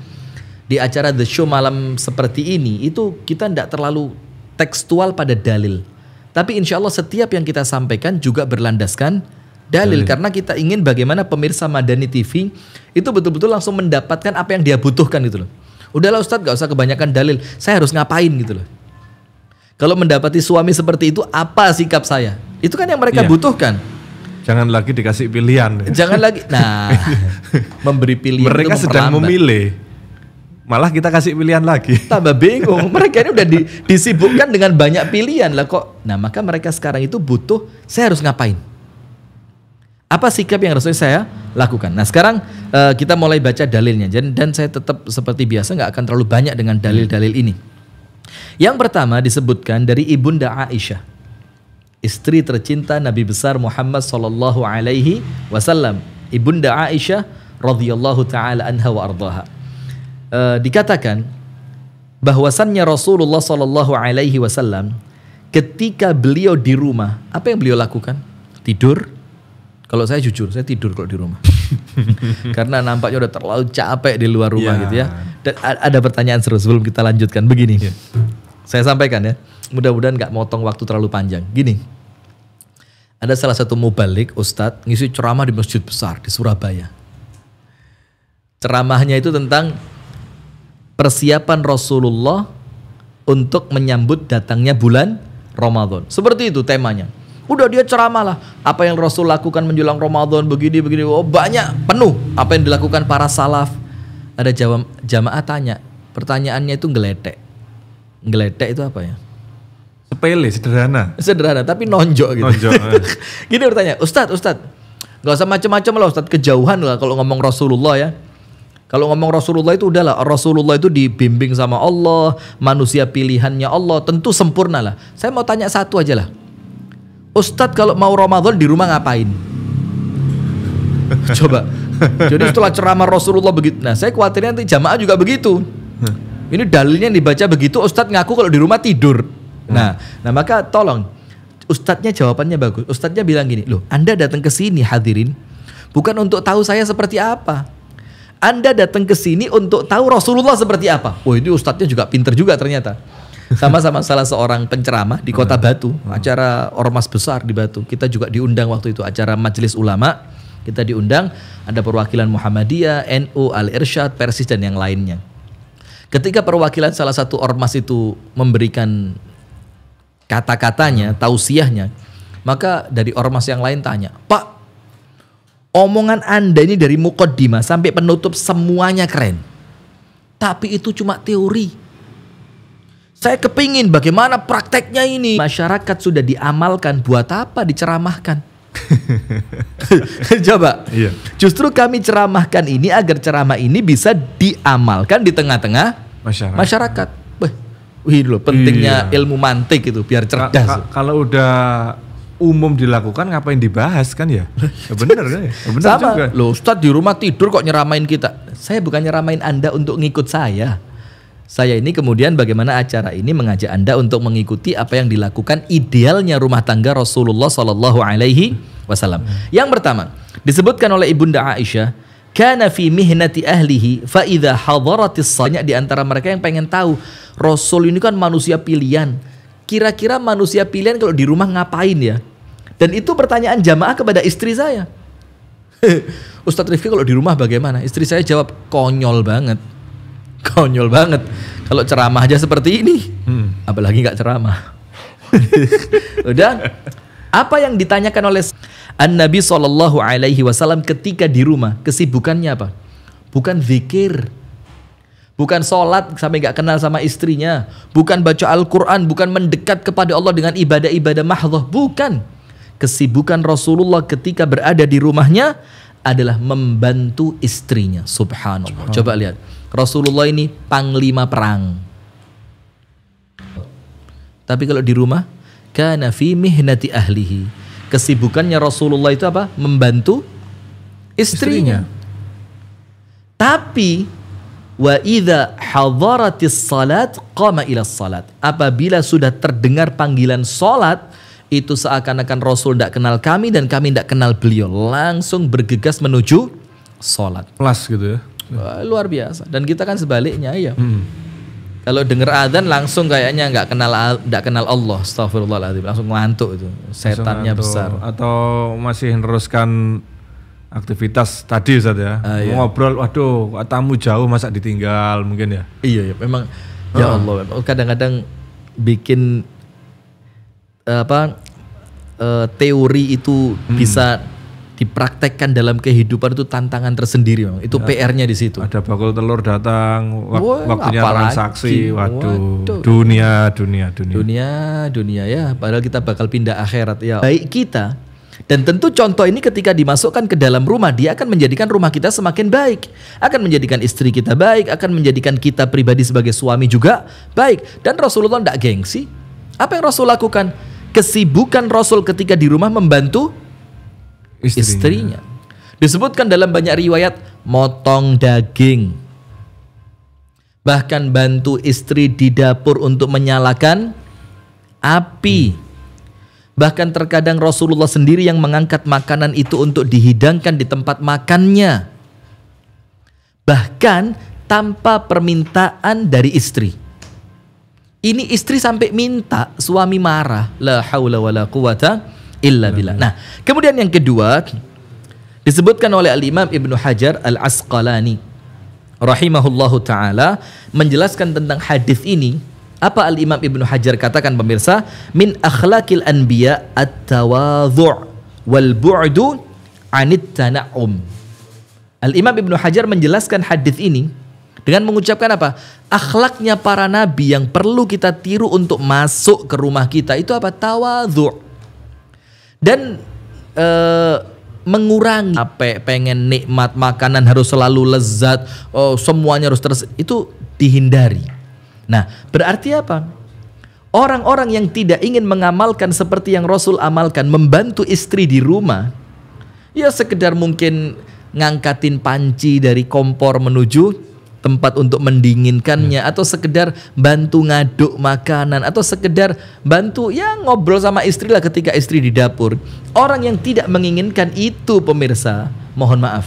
S1: di acara The Show malam seperti ini itu kita tidak terlalu tekstual pada dalil. Tapi insya Allah setiap yang kita sampaikan juga berlandaskan dalil. Hmm. Karena kita ingin bagaimana pemirsa Madani TV itu betul-betul langsung mendapatkan apa yang dia butuhkan gitu loh. Udahlah Ustadz gak usah kebanyakan dalil. Saya harus ngapain gitu loh. Kalau mendapati suami seperti itu apa sikap saya? Itu kan yang mereka yeah. butuhkan.
S2: Jangan lagi dikasih pilihan. Jangan lagi. Nah, memberi pilihan. Mereka sedang memilih. Malah kita kasih pilihan lagi. Tambah bingung. Mereka ini udah di, disibukkan dengan
S1: banyak pilihan lah kok. Nah, maka mereka sekarang itu butuh. Saya harus ngapain? Apa sikap yang harusnya saya lakukan? Nah sekarang uh, kita mulai baca dalilnya dan, dan saya tetap seperti biasa nggak akan terlalu banyak dengan dalil-dalil ini. Yang pertama disebutkan dari ibunda Aisyah, istri tercinta Nabi besar Muhammad Shallallahu Alaihi Wasallam, ibunda Aisyah radhiyallahu taala anha wa ardhaha. Uh, eh, dikatakan bahwasannya Rasulullah Shallallahu Alaihi Wasallam ketika beliau di rumah apa yang beliau lakukan? Tidur, kalau saya jujur, saya tidur kalau di rumah. Karena nampaknya udah terlalu capek di luar rumah yeah. gitu ya. Dan ada pertanyaan seru sebelum kita lanjutkan. Begini, yeah. saya sampaikan ya. Mudah-mudahan nggak motong waktu terlalu panjang. Gini, ada salah satu mubalik, Ustadz, ngisi ceramah di masjid besar di Surabaya. Ceramahnya itu tentang persiapan Rasulullah untuk menyambut datangnya bulan Ramadan. Seperti itu temanya. Udah dia ceramah lah. Apa yang Rasul lakukan menjelang Ramadan begini begini. Oh, banyak penuh apa yang dilakukan para salaf. Ada jawab jamaah tanya. Pertanyaannya itu ngeletek Ngeletek itu apa ya?
S2: Sepele, sederhana.
S1: Sederhana, tapi nonjok gitu. Nonjok. Eh. Gini bertanya, Ustadz, Ustadz, Gak usah macam-macam lah Ustadz, kejauhan lah kalau ngomong Rasulullah ya. Kalau ngomong Rasulullah itu udahlah, Rasulullah itu dibimbing sama Allah, manusia pilihannya Allah, tentu sempurna lah. Saya mau tanya satu aja lah. Ustadz kalau mau Ramadan di rumah ngapain? Coba. Jadi setelah ceramah Rasulullah begitu. Nah, saya khawatirnya nanti jamaah juga begitu. Ini dalilnya dibaca begitu Ustadz ngaku kalau di rumah tidur. Nah, nah maka tolong Ustadznya jawabannya bagus. Ustadznya bilang gini, loh, Anda datang ke sini hadirin bukan untuk tahu saya seperti apa. Anda datang ke sini untuk tahu Rasulullah seperti apa. Oh, ini ustadznya juga pinter juga ternyata sama-sama salah seorang penceramah di Kota hmm. Batu, hmm. acara ormas besar di Batu. Kita juga diundang waktu itu acara Majelis Ulama. Kita diundang ada perwakilan Muhammadiyah, NU, Al Irsyad, Persis dan yang lainnya. Ketika perwakilan salah satu ormas itu memberikan kata-katanya, hmm. tausiahnya, maka dari ormas yang lain tanya, "Pak, omongan Anda ini dari mukodima sampai penutup semuanya keren. Tapi itu cuma teori." Saya kepingin bagaimana prakteknya ini. Masyarakat sudah diamalkan buat apa diceramahkan?
S3: Coba. Iya.
S1: Justru kami ceramahkan ini agar ceramah ini bisa diamalkan di tengah-tengah
S2: masyarakat. masyarakat. Wih, wih loh
S1: pentingnya iya. ilmu mantik itu biar cerdas.
S2: kalau udah umum dilakukan ngapain dibahas kan ya?
S1: ya bener kan ya? ya bener Sama. juga. Loh, Ustaz di rumah tidur kok nyeramain kita. Saya bukan nyeramain Anda untuk ngikut saya saya ini kemudian bagaimana acara ini mengajak Anda untuk mengikuti apa yang dilakukan idealnya rumah tangga Rasulullah Shallallahu alaihi wasallam. Yang pertama, disebutkan oleh Ibunda Aisyah, kana fi mihnati ahlihi fa idza hadaratis banyak di antara mereka yang pengen tahu Rasul ini kan manusia pilihan. Kira-kira manusia pilihan kalau di rumah ngapain ya? Dan itu pertanyaan jamaah kepada istri saya. Ustadz Rifki kalau di rumah bagaimana? Istri saya jawab konyol banget konyol banget. Kalau ceramah aja seperti ini, hmm. apalagi nggak ceramah. Udah apa yang ditanyakan oleh An Nabi Shallallahu Alaihi Wasallam ketika di rumah kesibukannya apa? Bukan zikir, bukan sholat sampai nggak kenal sama istrinya, bukan baca Al-Quran, bukan mendekat kepada Allah dengan ibadah-ibadah mahdoh, bukan. Kesibukan Rasulullah ketika berada di rumahnya adalah membantu istrinya. Subhanallah. Coba lihat. Rasulullah ini panglima perang. Tapi kalau di rumah, karena fi mihnati ahlihi. Kesibukannya Rasulullah itu apa? Membantu istrinya. Tapi wa idza hadaratis salat qama ila salat. Apabila sudah terdengar panggilan salat, itu seakan-akan Rasul tidak kenal kami dan kami tidak kenal beliau. Langsung bergegas menuju salat. Plus gitu ya luar biasa. Dan kita kan sebaliknya ya. Hmm. Kalau dengar adzan langsung kayaknya nggak kenal nggak kenal Allah, astagfirullahaladzim. Langsung ngantuk itu. Setannya ngantuk. besar.
S2: Atau masih meneruskan aktivitas tadi Ustaz ya. ah, iya. Ngobrol, waduh, tamu jauh masa ditinggal mungkin ya. Iya, iya. memang oh. ya ah. Allah, kadang-kadang bikin
S1: eh, apa eh, teori itu hmm. bisa dipraktekkan dalam kehidupan itu tantangan tersendiri memang. Itu ya, PR-nya di situ. Ada bakul telur datang, wak Wah, waktunya transaksi, waduh,
S2: waduh. Dunia, dunia, dunia. Dunia,
S1: dunia ya. Padahal kita bakal pindah akhirat ya. Baik kita dan tentu contoh ini ketika dimasukkan ke dalam rumah, dia akan menjadikan rumah kita semakin baik. Akan menjadikan istri kita baik, akan menjadikan kita pribadi sebagai suami juga baik. Dan Rasulullah tidak gengsi. Apa yang Rasul lakukan? Kesibukan Rasul ketika di rumah membantu istrinya. istrinya. Disebutkan dalam banyak riwayat motong daging. Bahkan bantu istri di dapur untuk menyalakan api. Hmm. Bahkan terkadang Rasulullah sendiri yang mengangkat makanan itu untuk dihidangkan di tempat makannya. Bahkan tanpa permintaan dari istri. Ini istri sampai minta, suami marah. La haula wa la quwata illa bila. Nah, kemudian yang kedua disebutkan oleh Al-Imam Ibnu Hajar Al-Asqalani rahimahullahu taala menjelaskan tentang hadis ini apa Al-Imam Ibnu Hajar katakan pemirsa min akhlaqil anbiya at-tawadhu' wal bu'du 'anit tana'um Al-Imam Ibnu Hajar menjelaskan hadis ini dengan mengucapkan apa? Akhlaknya para nabi yang perlu kita tiru untuk masuk ke rumah kita itu apa? Tawadhu' dan uh, mengurangi apa pengen nikmat makanan harus selalu lezat oh, semuanya harus terus itu dihindari nah berarti apa orang-orang yang tidak ingin mengamalkan seperti yang Rasul amalkan membantu istri di rumah ya sekedar mungkin ngangkatin panci dari kompor menuju tempat untuk mendinginkannya hmm. atau sekedar bantu ngaduk makanan atau sekedar bantu ya ngobrol sama istri lah ketika istri di dapur. Orang yang tidak menginginkan itu pemirsa, mohon maaf.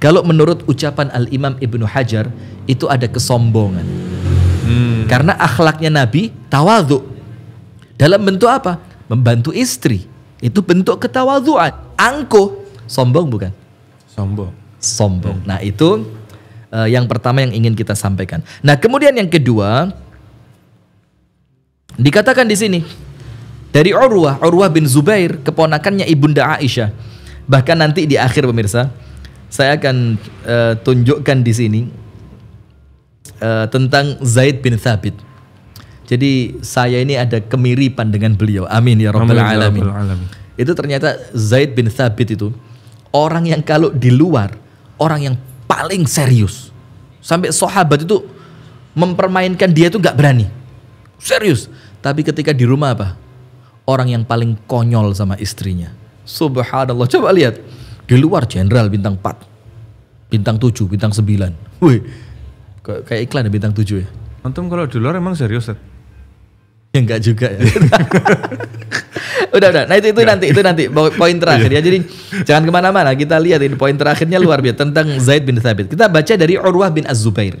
S1: Kalau menurut ucapan Al-Imam Ibnu Hajar itu ada kesombongan. Hmm. Karena akhlaknya Nabi tawadhu. Dalam bentuk apa? Membantu istri. Itu bentuk ketawadhuan. Angkuh, sombong bukan? Sombong. Sombong. Hmm. Nah, itu uh, yang pertama yang ingin kita sampaikan. Nah, kemudian yang kedua dikatakan di sini dari Urwah, Urwah bin Zubair, keponakannya Ibunda Aisyah. Bahkan nanti di akhir pemirsa, saya akan uh, tunjukkan di sini uh, tentang Zaid bin Thabit. Jadi saya ini ada kemiripan dengan beliau. Amin ya rabbal ya alamin. alamin. Itu ternyata Zaid bin Thabit itu orang yang kalau di luar orang yang paling serius. Sampai sahabat itu mempermainkan dia itu nggak berani. Serius. Tapi ketika di rumah apa? Orang yang paling konyol sama istrinya. Subhanallah. Coba lihat. Di luar jenderal bintang 4. Bintang 7, bintang 9. Wih.
S2: Kayak iklan ya bintang 7 ya. Antum kalau di luar emang serius, Ya enggak juga ya. udah udah nah itu itu nanti itu nanti poin terakhir iya. ya jadi jangan
S1: kemana-mana kita lihat ini poin terakhirnya luar biasa tentang Zaid bin Thabit kita baca dari Urwah bin Az Zubair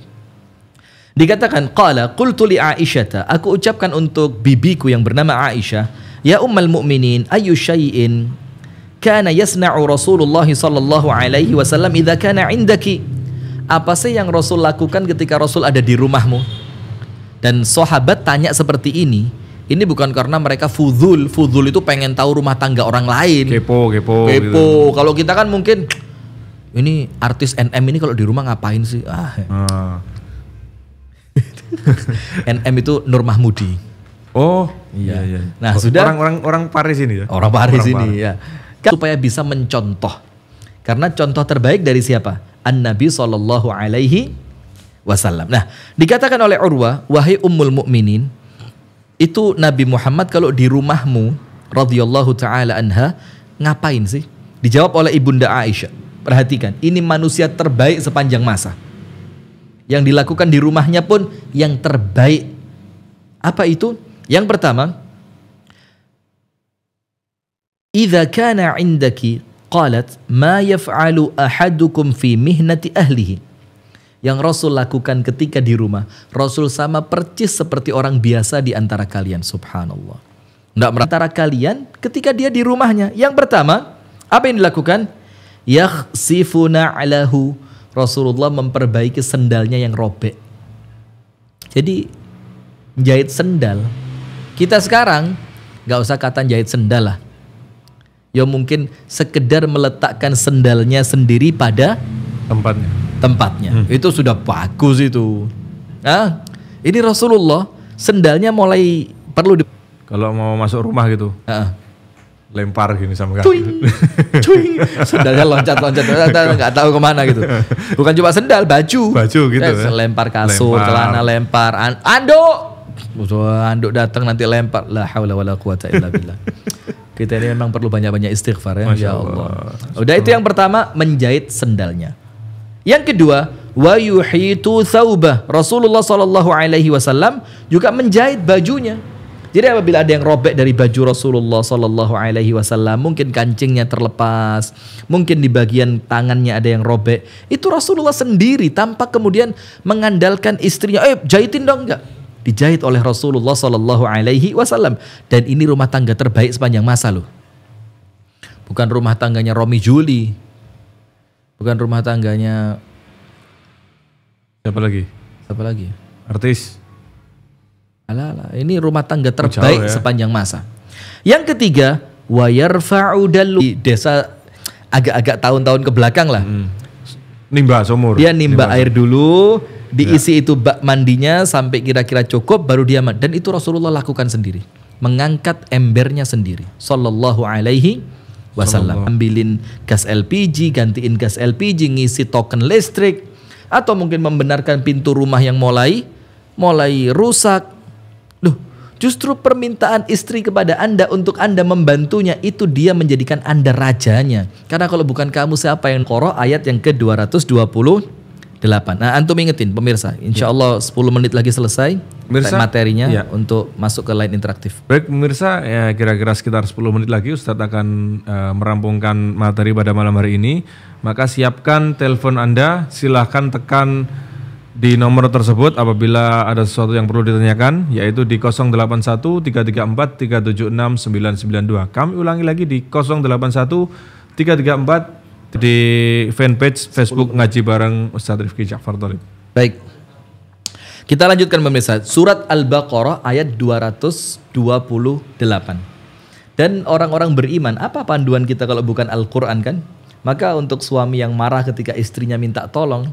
S1: dikatakan qala qultu li Aisyata aku ucapkan untuk bibiku yang bernama Aisyah ya ummal mu'minin ayu syai'in kana yasna'u Rasulullah sallallahu alaihi wasallam idza kana 'indaki apa sih yang Rasul lakukan ketika Rasul ada di rumahmu dan sahabat tanya seperti ini ini bukan karena mereka fuzul fuzul itu pengen tahu rumah tangga orang lain kepo kepo gitu. kepo gitu. kalau kita kan mungkin ini artis NM ini kalau di rumah ngapain sih ah, ah. NM itu Nur Mahmudi oh iya ya. iya nah oh, sudah orang orang orang Paris ini ya orang Paris orang ini Paris. ya kan supaya bisa mencontoh karena contoh terbaik dari siapa An Nabi Shallallahu Alaihi Wasallam nah dikatakan oleh Urwa wahai ummul mukminin itu Nabi Muhammad kalau di rumahmu radhiyallahu taala anha ngapain sih? Dijawab oleh Ibunda Aisyah. Perhatikan, ini manusia terbaik sepanjang masa. Yang dilakukan di rumahnya pun yang terbaik. Apa itu? Yang pertama, "Idza kana 'indaki qalat ma yaf'alu ahadukum fi mihnati ahlihi." yang Rasul lakukan ketika di rumah, Rasul sama percis seperti orang biasa di antara kalian. Subhanallah. Tidak merantara kalian ketika dia di rumahnya. Yang pertama, apa yang dilakukan? Yakhsifuna alahu. Rasulullah memperbaiki sendalnya yang robek. Jadi, jahit sendal. Kita sekarang, nggak usah kata jahit sendal lah. Ya mungkin sekedar meletakkan sendalnya sendiri pada tempatnya tempatnya hmm. itu sudah bagus itu
S2: nah ini Rasulullah sendalnya mulai perlu di kalau mau masuk rumah gitu uh lempar gini sama kaki cuing sendalnya loncat loncat nggak tahu kemana gitu bukan cuma sendal baju baju gitu eh, ya, lempar
S1: kasur celana lempar an- anduk anduk datang nanti lempar lah. haula wala quwata illa kita ini memang perlu banyak-banyak istighfar ya, ya Masya ya Allah. Allah. Udah itu yang pertama menjahit sendalnya. Yang kedua, wa yuhitu thawbah. Rasulullah Shallallahu alaihi wasallam juga menjahit bajunya. Jadi apabila ada yang robek dari baju Rasulullah Shallallahu Alaihi Wasallam, mungkin kancingnya terlepas, mungkin di bagian tangannya ada yang robek, itu Rasulullah sendiri tanpa kemudian mengandalkan istrinya, eh jahitin dong enggak? Dijahit oleh Rasulullah Shallallahu Alaihi Wasallam dan ini rumah tangga terbaik sepanjang masa loh. Bukan rumah tangganya Romi Juli, bukan rumah tangganya siapa lagi siapa lagi artis alah, alah. ini rumah tangga oh, terbaik ya. sepanjang masa yang ketiga wayar di desa agak-agak tahun-tahun ke belakang lah hmm. nimba sumur dia nimba, nimba air sumur. dulu ya. diisi ya. itu bak mandinya sampai kira-kira cukup baru dia mandi dan itu Rasulullah lakukan sendiri mengangkat embernya sendiri sallallahu alaihi wasallam. Ambilin gas LPG, gantiin gas LPG, ngisi token listrik atau mungkin membenarkan pintu rumah yang mulai mulai rusak. Loh, justru permintaan istri kepada Anda untuk Anda membantunya itu dia menjadikan Anda rajanya. Karena kalau bukan kamu siapa yang koro ayat yang ke-220 8. Nah, antum ingetin pemirsa, insya
S2: Allah 10 menit lagi selesai pemirsa, materinya ya. untuk masuk ke lain interaktif. Baik pemirsa, ya kira-kira sekitar 10 menit lagi Ustadz akan uh, merampungkan materi pada malam hari ini. Maka siapkan telepon Anda, silahkan tekan di nomor tersebut apabila ada sesuatu yang perlu ditanyakan yaitu di 081 334 376 992. Kami ulangi lagi di 081 334 di fanpage Facebook ngaji bareng Ustadz Rifki Ja'far Tolib. Baik.
S1: Kita lanjutkan pemirsa. Surat Al-Baqarah ayat 228. Dan orang-orang beriman, apa panduan kita kalau bukan Al-Quran kan? Maka untuk suami yang marah ketika istrinya minta tolong,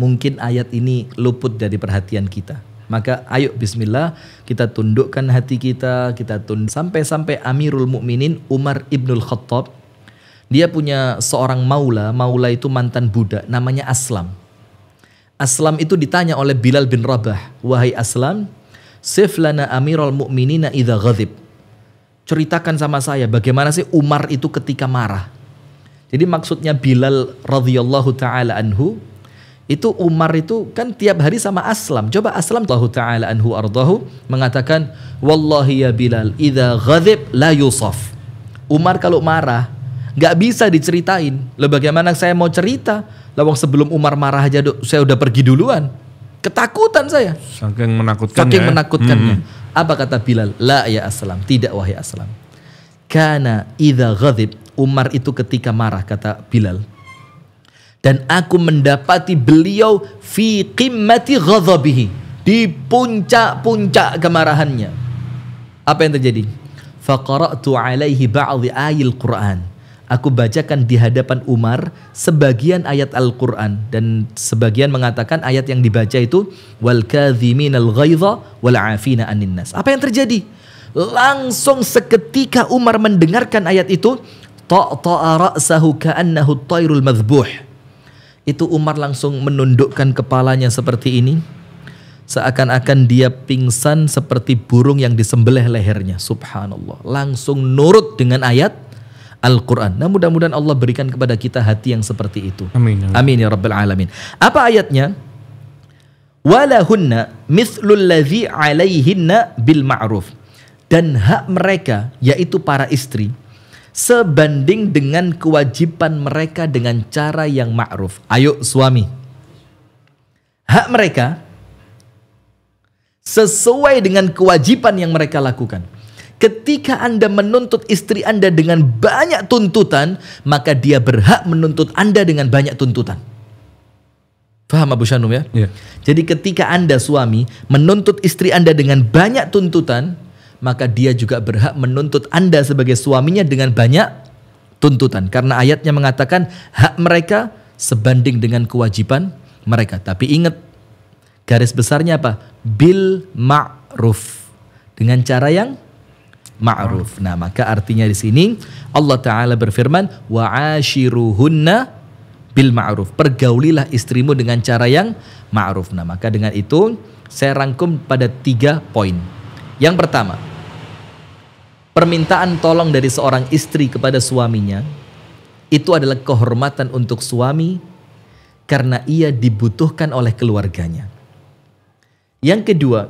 S1: mungkin ayat ini luput dari perhatian kita. Maka ayo bismillah kita tundukkan hati kita, kita tun sampai-sampai Amirul Mukminin Umar Ibnul Khattab dia punya seorang maula, maula itu mantan budak, namanya Aslam. Aslam itu ditanya oleh Bilal bin Rabah, wahai Aslam, Sif amirul mu'minina idha ghadib. Ceritakan sama saya bagaimana sih Umar itu ketika marah. Jadi maksudnya Bilal radhiyallahu taala anhu itu Umar itu kan tiap hari sama Aslam. Coba Aslam tahu taala anhu ardahu mengatakan wallahi ya Bilal ida ghadib la yusaf. Umar kalau marah nggak bisa diceritain. Lah bagaimana saya mau cerita? Lawang sebelum Umar marah aja saya udah pergi duluan. Ketakutan saya. Saking menakutkan. Saking ya. menakutkannya. Hmm. Apa kata Bilal? La ya aslam, Tidak wahai aslam. Karena ida ghadib. Umar itu ketika marah kata Bilal. Dan aku mendapati beliau fi qimmati ghadabihi. Di puncak-puncak kemarahannya. Apa yang terjadi? Faqara'tu alaihi ba'dhi ayil Qur'an aku bacakan di hadapan Umar sebagian ayat Al-Qur'an dan sebagian mengatakan ayat yang dibaca itu wal al wal afina nas. Apa yang terjadi? Langsung seketika Umar mendengarkan ayat itu, Itu Umar langsung menundukkan kepalanya seperti ini seakan-akan dia pingsan seperti burung yang disembelih lehernya. Subhanallah. Langsung nurut dengan ayat Al-Quran. Nah mudah-mudahan Allah berikan kepada kita hati yang seperti itu. Amin. Amin ya Rabbal Alamin. Apa ayatnya? Walahunna mithlul ladhi alaihinna bil ma'ruf. Dan hak mereka, yaitu para istri, sebanding dengan kewajiban mereka dengan cara yang ma'ruf. Ayo suami. Hak mereka sesuai dengan kewajiban yang mereka lakukan. Ketika Anda menuntut istri Anda dengan banyak tuntutan, maka dia berhak menuntut Anda dengan banyak tuntutan. Faham Abu Shanum ya? Yeah. Jadi ketika Anda suami menuntut istri Anda dengan banyak tuntutan, maka dia juga berhak menuntut Anda sebagai suaminya dengan banyak tuntutan. Karena ayatnya mengatakan hak mereka sebanding dengan kewajiban mereka. Tapi ingat, garis besarnya apa? Bil ma'ruf. Dengan cara yang ma'ruf. Nah, maka artinya di sini Allah taala berfirman wa ashiruhunna bil ma'ruf. Pergaulilah istrimu dengan cara yang ma'ruf. Nah, maka dengan itu saya rangkum pada tiga poin. Yang pertama, permintaan tolong dari seorang istri kepada suaminya itu adalah kehormatan untuk suami karena ia dibutuhkan oleh keluarganya. Yang kedua,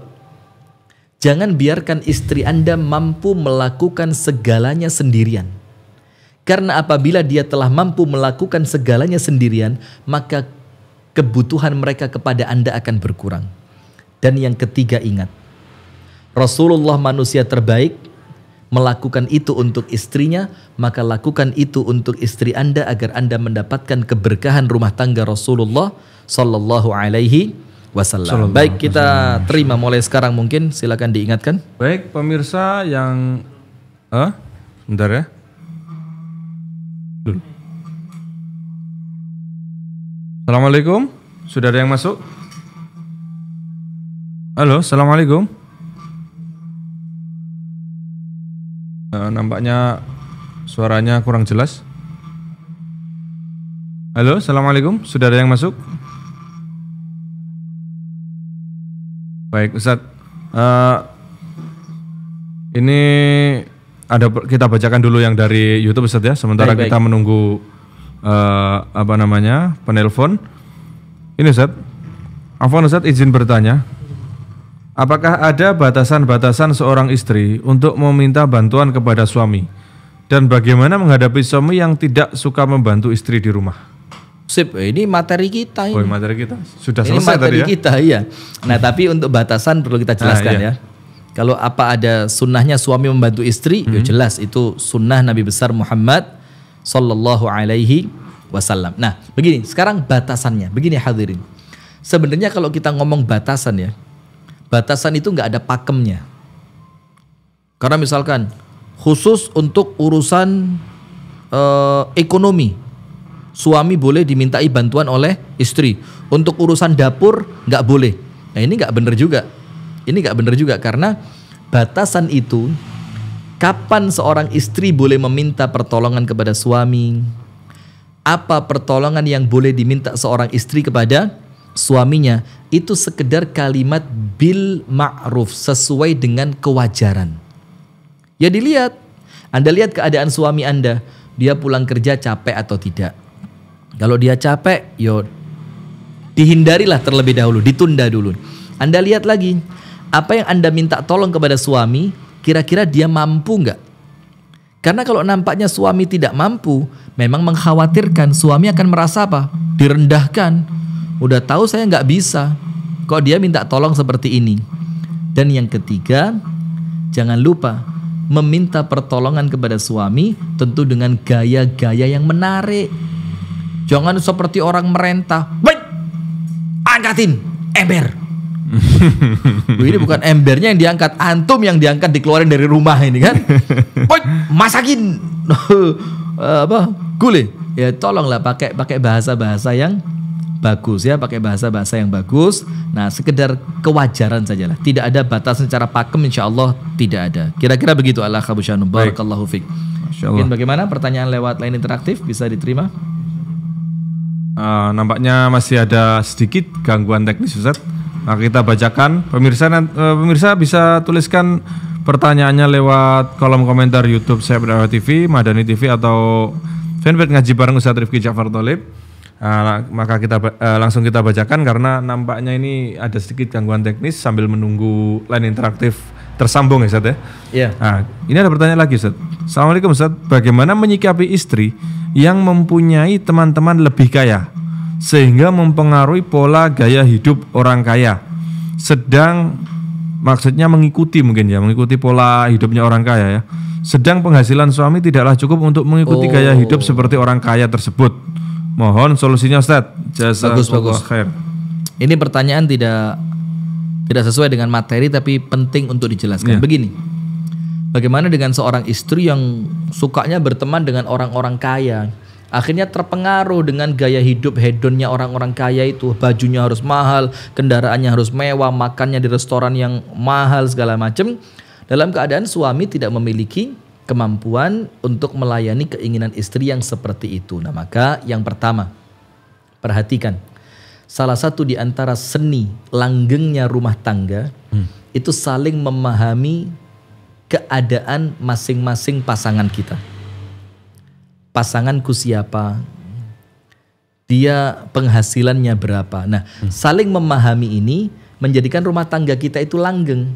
S1: Jangan biarkan istri Anda mampu melakukan segalanya sendirian. Karena apabila dia telah mampu melakukan segalanya sendirian, maka kebutuhan mereka kepada Anda akan berkurang. Dan yang ketiga ingat, Rasulullah manusia terbaik melakukan itu untuk istrinya, maka lakukan itu untuk istri Anda agar Anda mendapatkan keberkahan rumah tangga Rasulullah sallallahu alaihi wasallam. Baik, kita terima mulai sekarang mungkin silakan diingatkan. Baik, pemirsa yang
S2: eh bentar ya. Dulu. Assalamualaikum. Sudah ada yang masuk? Halo, Assalamualaikum. Uh, nampaknya suaranya kurang jelas. Halo, Assalamualaikum. Sudah ada yang masuk? Baik Ustadz, uh, eh, ini ada kita bacakan dulu yang dari YouTube Ustadz ya, sementara baik, kita menunggu uh, apa namanya penelpon. Ini Ustadz, Afwan Ustadz izin bertanya, apakah ada batasan-batasan seorang istri untuk meminta bantuan kepada suami? Dan bagaimana menghadapi suami yang tidak suka membantu istri di rumah?
S1: Sip, ini materi kita oh, ini. Oh, materi kita sudah ini materi tadi ya. kita iya. Nah, tapi untuk batasan perlu kita ah, jelaskan nah, iya. ya. Kalau apa ada sunnahnya suami membantu istri, ya hmm. ya jelas itu sunnah Nabi besar Muhammad Sallallahu Alaihi Wasallam. Nah, begini. Sekarang batasannya, begini hadirin. Sebenarnya kalau kita ngomong batasan ya, batasan itu nggak ada pakemnya. Karena misalkan khusus untuk urusan uh, ekonomi, suami boleh dimintai bantuan oleh istri. Untuk urusan dapur nggak boleh. Nah ini nggak bener juga. Ini nggak bener juga karena batasan itu kapan seorang istri boleh meminta pertolongan kepada suami, apa pertolongan yang boleh diminta seorang istri kepada suaminya itu sekedar kalimat bil ma'ruf sesuai dengan kewajaran. Ya dilihat, Anda lihat keadaan suami Anda, dia pulang kerja capek atau tidak. Kalau dia capek, yo dihindarilah terlebih dahulu, ditunda dulu. Anda lihat lagi, apa yang Anda minta tolong kepada suami, kira-kira dia mampu nggak? Karena kalau nampaknya suami tidak mampu, memang mengkhawatirkan suami akan merasa apa? Direndahkan. Udah tahu saya nggak bisa. Kok dia minta tolong seperti ini? Dan yang ketiga, jangan lupa meminta pertolongan kepada suami tentu dengan gaya-gaya yang menarik. Jangan seperti orang merentah. Baik, angkatin ember. ini bukan embernya yang diangkat, antum yang diangkat dikeluarin dari rumah ini kan. Wait, masakin eh, apa gule. Ya tolonglah pakai pakai bahasa-bahasa yang bagus ya, pakai bahasa-bahasa yang bagus. Nah, sekedar kewajaran sajalah. Tidak ada batas secara pakem insya Allah tidak ada. Kira-kira begitu
S2: Allah kabushanu. barakallahu fik. Mungkin bagaimana
S1: pertanyaan lewat lain interaktif bisa diterima?
S2: Uh, nampaknya masih ada sedikit gangguan teknis Ustaz. Nah, kita bacakan. Pemirsa uh, pemirsa bisa tuliskan pertanyaannya lewat kolom komentar YouTube saya Berawa TV, Madani TV atau fanpage ngaji bareng Ustaz Rifki Jafar Tolib. Uh, eh, maka kita uh, langsung kita bacakan karena nampaknya ini ada sedikit gangguan teknis sambil menunggu line interaktif tersambung ya Ustaz ya. Iya. Nah, ini ada pertanyaan lagi Ustaz. Assalamualaikum Ustaz, bagaimana menyikapi istri yang mempunyai teman-teman lebih kaya sehingga mempengaruhi pola gaya hidup orang kaya? Sedang maksudnya mengikuti mungkin ya, mengikuti pola hidupnya orang kaya ya. Sedang penghasilan suami tidaklah cukup untuk mengikuti oh. gaya hidup seperti orang kaya tersebut. Mohon solusinya Ustaz. Jasa bagus, bagus. Khair.
S1: Ini pertanyaan tidak tidak sesuai dengan materi tapi penting untuk dijelaskan. Yeah. Begini. Bagaimana dengan seorang istri yang sukanya berteman dengan orang-orang kaya? Akhirnya terpengaruh dengan gaya hidup hedonnya orang-orang kaya itu. Bajunya harus mahal, kendaraannya harus mewah, makannya di restoran yang mahal segala macam. Dalam keadaan suami tidak memiliki kemampuan untuk melayani keinginan istri yang seperti itu. Nah, maka yang pertama, perhatikan salah satu di antara seni langgengnya rumah tangga hmm. itu saling memahami keadaan masing-masing pasangan kita. Pasanganku siapa? Dia penghasilannya berapa? Nah, hmm. saling memahami ini menjadikan rumah tangga kita itu langgeng.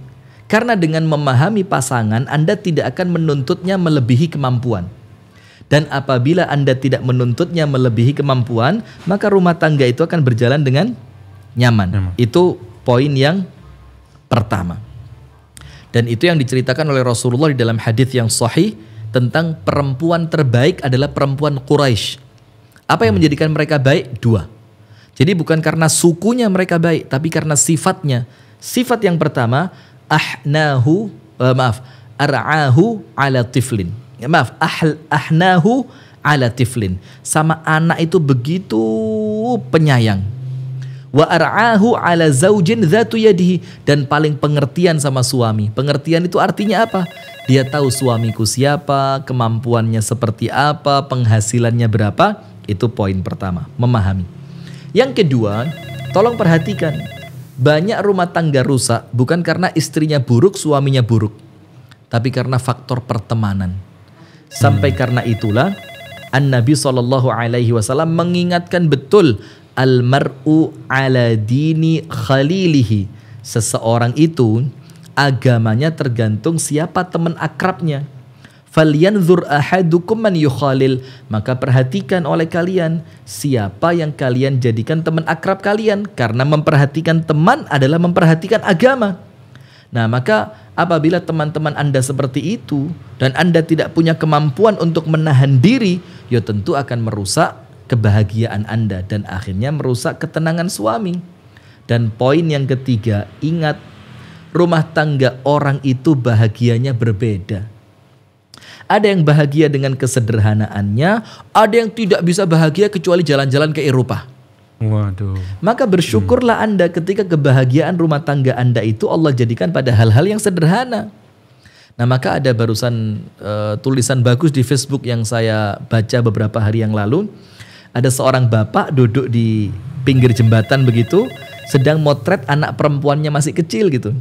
S1: Karena dengan memahami pasangan, Anda tidak akan menuntutnya melebihi kemampuan. Dan apabila Anda tidak menuntutnya melebihi kemampuan, maka rumah tangga itu akan berjalan dengan nyaman. nyaman. Itu poin yang pertama. Dan itu yang diceritakan oleh Rasulullah di dalam hadis yang sahih tentang perempuan terbaik adalah perempuan Quraisy. Apa yang hmm. menjadikan mereka baik? Dua. Jadi bukan karena sukunya mereka baik, tapi karena sifatnya. Sifat yang pertama, ahnahu, eh, maaf, ar'ahu ala tiflin ya maaf ahl ahnahu ala tiflin sama anak itu begitu penyayang wa ar'ahu ala zaujin zatu yadihi dan paling pengertian sama suami. Pengertian itu artinya apa? Dia tahu suamiku siapa, kemampuannya seperti apa, penghasilannya berapa. Itu poin pertama, memahami. Yang kedua, tolong perhatikan. Banyak rumah tangga rusak bukan karena istrinya buruk, suaminya buruk. Tapi karena faktor pertemanan. Sampai karena itulah An Nabi Shallallahu Alaihi Wasallam mengingatkan betul mar'u ala dini khalilihi. Seseorang itu agamanya tergantung siapa teman akrabnya. falian zur ahadukum man yukhalil. Maka perhatikan oleh kalian siapa yang kalian jadikan teman akrab kalian. Karena memperhatikan teman adalah memperhatikan agama. Nah, maka apabila teman-teman Anda seperti itu dan Anda tidak punya kemampuan untuk menahan diri, ya tentu akan merusak kebahagiaan Anda dan akhirnya merusak ketenangan suami. Dan poin yang ketiga, ingat rumah tangga orang itu bahagianya berbeda. Ada yang bahagia dengan kesederhanaannya, ada yang tidak bisa bahagia kecuali jalan-jalan ke Eropa. Waduh. Maka bersyukurlah hmm. Anda ketika kebahagiaan rumah tangga Anda itu Allah jadikan pada hal-hal yang sederhana. Nah, maka ada barusan uh, tulisan bagus di Facebook yang saya baca beberapa hari yang lalu. Ada seorang bapak duduk di pinggir jembatan begitu, sedang motret anak perempuannya masih kecil gitu.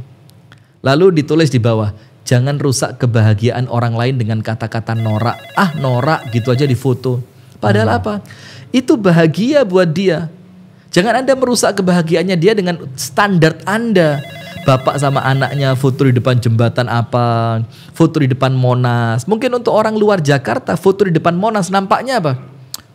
S1: Lalu ditulis di bawah, jangan rusak kebahagiaan orang lain dengan kata-kata norak. Ah, norak gitu aja di foto. Padahal hmm. apa? Itu bahagia buat dia Jangan Anda merusak kebahagiaannya dia dengan standar Anda. Bapak sama anaknya foto di depan jembatan apa, foto di depan Monas. Mungkin untuk orang luar Jakarta foto di depan Monas nampaknya apa?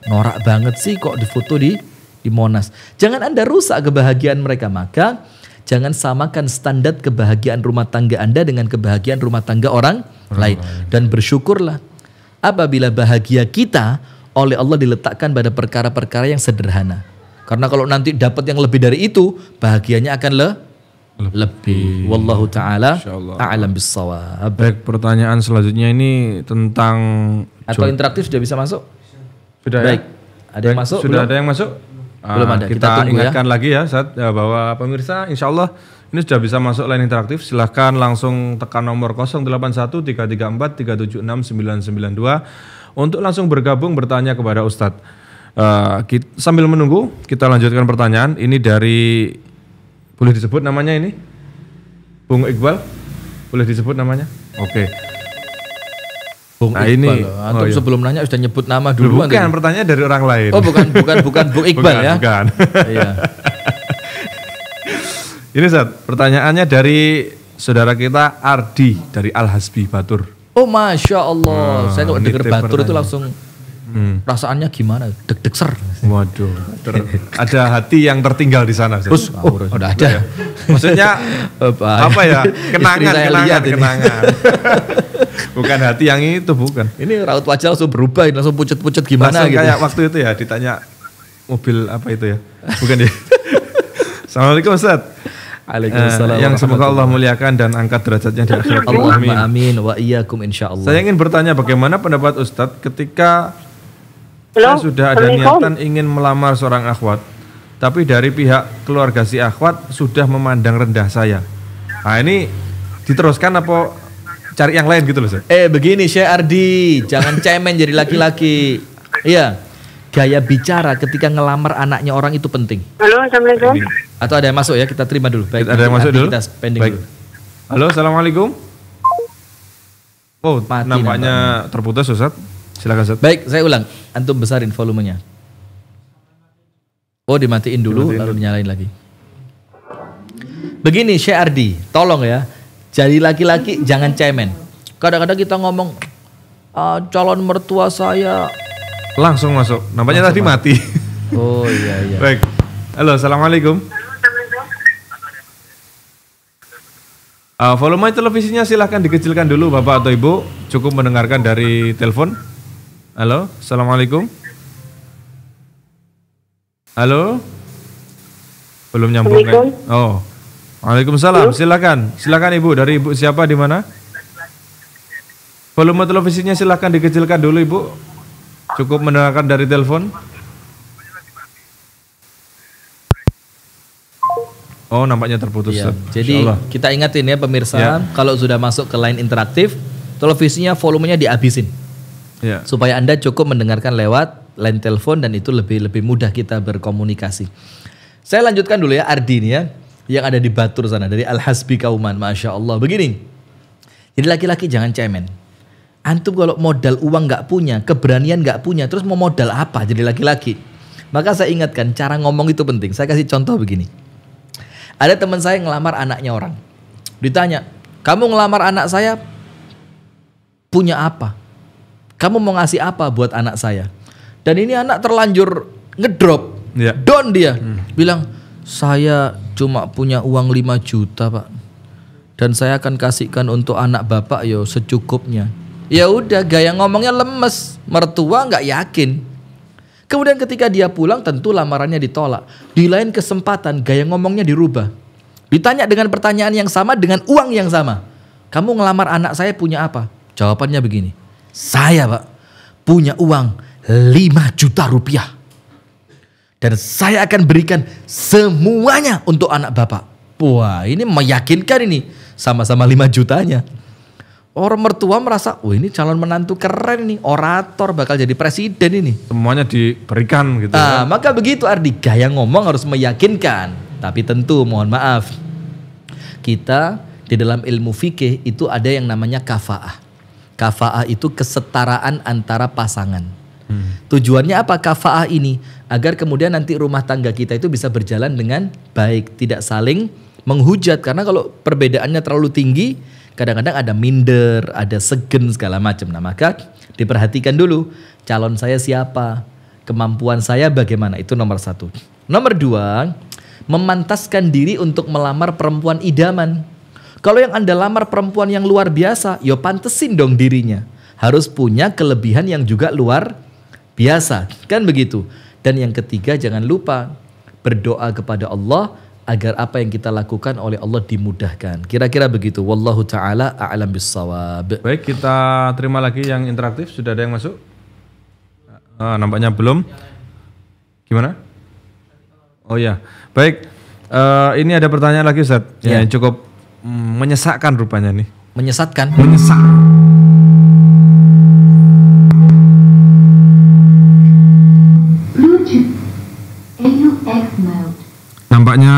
S1: Norak banget sih kok difoto di di Monas. Jangan Anda rusak kebahagiaan mereka. Maka jangan samakan standar kebahagiaan rumah tangga Anda dengan kebahagiaan rumah tangga orang lain. Dan bersyukurlah apabila bahagia kita oleh Allah diletakkan pada perkara-perkara yang sederhana. Karena kalau nanti dapat yang lebih dari itu, bahagianya akan le
S2: lebih. lebih. Wallahu taala a'lam bissawab. Baik, pertanyaan selanjutnya ini tentang atau interaktif sudah bisa masuk? Sudah. Ya? Baik. Ya? Ada Baik, yang masuk? Sudah belum? ada yang masuk? Belum ah, ada. Kita, kita ya. ingatkan ya. lagi ya saat ya, bahwa pemirsa insyaallah ini sudah bisa masuk line interaktif. Silahkan langsung tekan nomor 081334376992 untuk langsung bergabung bertanya kepada Ustadz. Uh, eh, kita, sambil menunggu kita lanjutkan pertanyaan ini dari boleh disebut namanya ini Bung Iqbal boleh disebut namanya oke okay.
S1: Bung nah, Iqbal ini Antum oh, iya. sebelum nanya sudah nyebut nama dulu bukan kan? pertanyaan dari orang lain oh bukan bukan bukan Bung Iqbal bukan, ya bukan iya.
S2: ini saat pertanyaannya dari saudara kita Ardi dari Al Hasbi Batur
S1: oh masya Allah hmm, saya dengar Batur itu
S2: langsung hmm. rasaannya gimana? Deg-deg ser. Waduh, ter, ada hati yang tertinggal di sana. Terus, oh, udah ada. Iya. Maksudnya apa ya? ya? Kenangan, kenangan, kenangan. bukan hati yang itu, bukan. Ini raut wajah langsung berubah, langsung pucet-pucet gimana gitu. Kayak waktu itu ya ditanya mobil apa itu ya? Bukan ya? Assalamualaikum Ustaz. Uh, yang semoga Allah muliakan dan angkat derajatnya dari akhirat. amin. amin wa iyyakum insyaallah. Saya ingin bertanya bagaimana pendapat Ustadz ketika Halo? saya sudah ada niatan ingin melamar seorang akhwat, tapi dari pihak keluarga si akhwat sudah memandang rendah saya. Nah ini diteruskan apa cari yang lain gitu loh? Sir? Eh begini Syekh Ardi, jangan cemen jadi laki-laki. Iya, gaya
S1: bicara ketika ngelamar anaknya orang itu penting.
S3: Halo, assalamualaikum.
S1: Atau ada yang masuk ya? Kita terima dulu. Baik, ada yang masuk dulu. Kita pending Baik. dulu. Halo, assalamualaikum. Oh, Mati nampaknya, nampaknya terputus Ustaz. Silakan Ustaz. Baik, saya ulang. Antum besarin volumenya. Oh, dimatiin dulu dimatiin lalu dulu. lagi. Begini Syekh Ardi, tolong ya. Jadi laki-laki jangan cemen. Kadang-kadang kita ngomong uh, calon mertua saya
S2: langsung masuk. Nampaknya tadi tadi mati. Oh iya iya. Baik. Halo, assalamualaikum. Uh, volume televisinya silahkan dikecilkan dulu Bapak atau Ibu. Cukup mendengarkan dari telepon. Halo, assalamualaikum. Halo, belum nyambung kan? Oh, waalaikumsalam. Silakan, silakan ibu. Dari ibu siapa di mana? Volume televisinya silakan dikecilkan dulu ibu. Cukup mendengarkan dari telepon. Oh, nampaknya terputus. Iya. jadi
S1: kita ingatin ya pemirsa, ya. kalau sudah masuk ke line interaktif, televisinya volumenya dihabisin yeah. supaya anda cukup mendengarkan lewat line telepon dan itu lebih lebih mudah kita berkomunikasi. Saya lanjutkan dulu ya Ardi ini ya yang ada di Batur sana dari Al Hasbi Kauman, masya Allah begini. Jadi laki-laki jangan cemen. Antum kalau modal uang nggak punya, keberanian nggak punya, terus mau modal apa jadi laki-laki? Maka saya ingatkan cara ngomong itu penting. Saya kasih contoh begini. Ada teman saya ngelamar anaknya orang. Ditanya, kamu ngelamar anak saya punya apa? Kamu mau ngasih apa buat anak saya? Dan ini anak terlanjur ngedrop. ya. Down dia. Hmm. Bilang, "Saya cuma punya uang 5 juta, Pak. Dan saya akan kasihkan untuk anak Bapak yo secukupnya." Ya udah gaya ngomongnya lemes, mertua nggak yakin. Kemudian ketika dia pulang tentu lamarannya ditolak. Di lain kesempatan gaya ngomongnya dirubah. Ditanya dengan pertanyaan yang sama dengan uang yang sama. Kamu ngelamar anak saya punya apa? Jawabannya begini. Saya pak punya uang 5 juta rupiah. Dan saya akan berikan semuanya untuk anak bapak. Wah ini meyakinkan ini. Sama-sama 5 jutanya. Orang mertua merasa, wah ini calon menantu keren nih, orator bakal jadi presiden ini. Semuanya diberikan gitu. Nah, kan? maka begitu Ardi, gaya ngomong harus meyakinkan. Tapi tentu mohon maaf, kita di dalam ilmu fikih itu ada yang namanya kafaah. Kafa'ah itu kesetaraan antara pasangan. Hmm. Tujuannya apa kafa'ah ini? Agar kemudian nanti rumah tangga kita itu bisa berjalan dengan baik, tidak saling menghujat karena kalau perbedaannya terlalu tinggi, kadang-kadang ada minder, ada segen segala macam. Nah, maka diperhatikan dulu calon saya siapa, kemampuan saya bagaimana. Itu nomor satu. Nomor dua, memantaskan diri untuk melamar perempuan idaman. Kalau yang Anda lamar perempuan yang luar biasa, yo ya pantesin dong dirinya. Harus punya kelebihan yang juga luar biasa, kan begitu. Dan yang ketiga jangan lupa berdoa kepada Allah agar apa yang kita lakukan
S2: oleh Allah dimudahkan. Kira-kira begitu. Wallahu taala a'lam bissawab. Baik, kita terima lagi yang interaktif. Sudah ada yang masuk? Ah, ah nampaknya belum. Gimana? Oh ya. Baik. Uh, ini ada pertanyaan lagi Ustaz. Ya, yeah. cukup Mm, menyesakkan rupanya nih.
S1: Menyesatkan. Menyesak.
S2: Nampaknya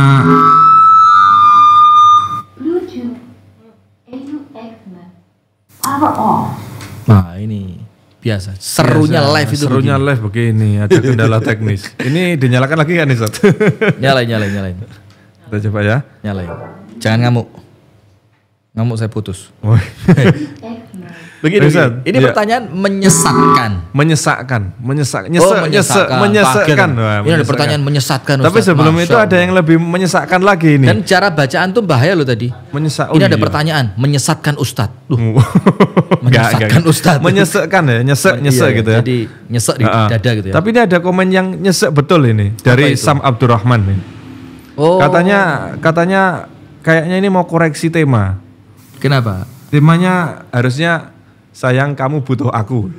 S2: Nah ini biasa. Serunya biasa, live itu. Serunya begini. live begini, ada kendala teknis. ini dinyalakan lagi kan nih Nyalain, nyalain, nyalain. Kita coba ya. Nyalain. Jangan ngamuk ngamuk saya putus. Begini, Ustaz. ini ya. pertanyaan
S1: menyesatkan.
S2: Menyesatkan, menyesak, nyese, oh, menyesatkan, menyesatkan. Wah, ini ada pertanyaan menyesatkan. Tapi sebelum Masya itu Allah. ada yang lebih menyesatkan lagi ini. Dan
S1: cara bacaan tuh bahaya loh tadi. Menyesak. Oh ini iya. ada pertanyaan menyesatkan Ustad. Oh.
S2: menyesakkan menyesatkan Ustad. Menyesatkan ya, nyesek, iya, nyesek iya, gitu ya. Jadi nyesek di dada gitu ya. Tapi ini ada komen yang nyesek betul ini dari Sam Abdurrahman Oh. Katanya katanya kayaknya ini mau koreksi tema Kenapa? Temanya harusnya sayang kamu butuh aku.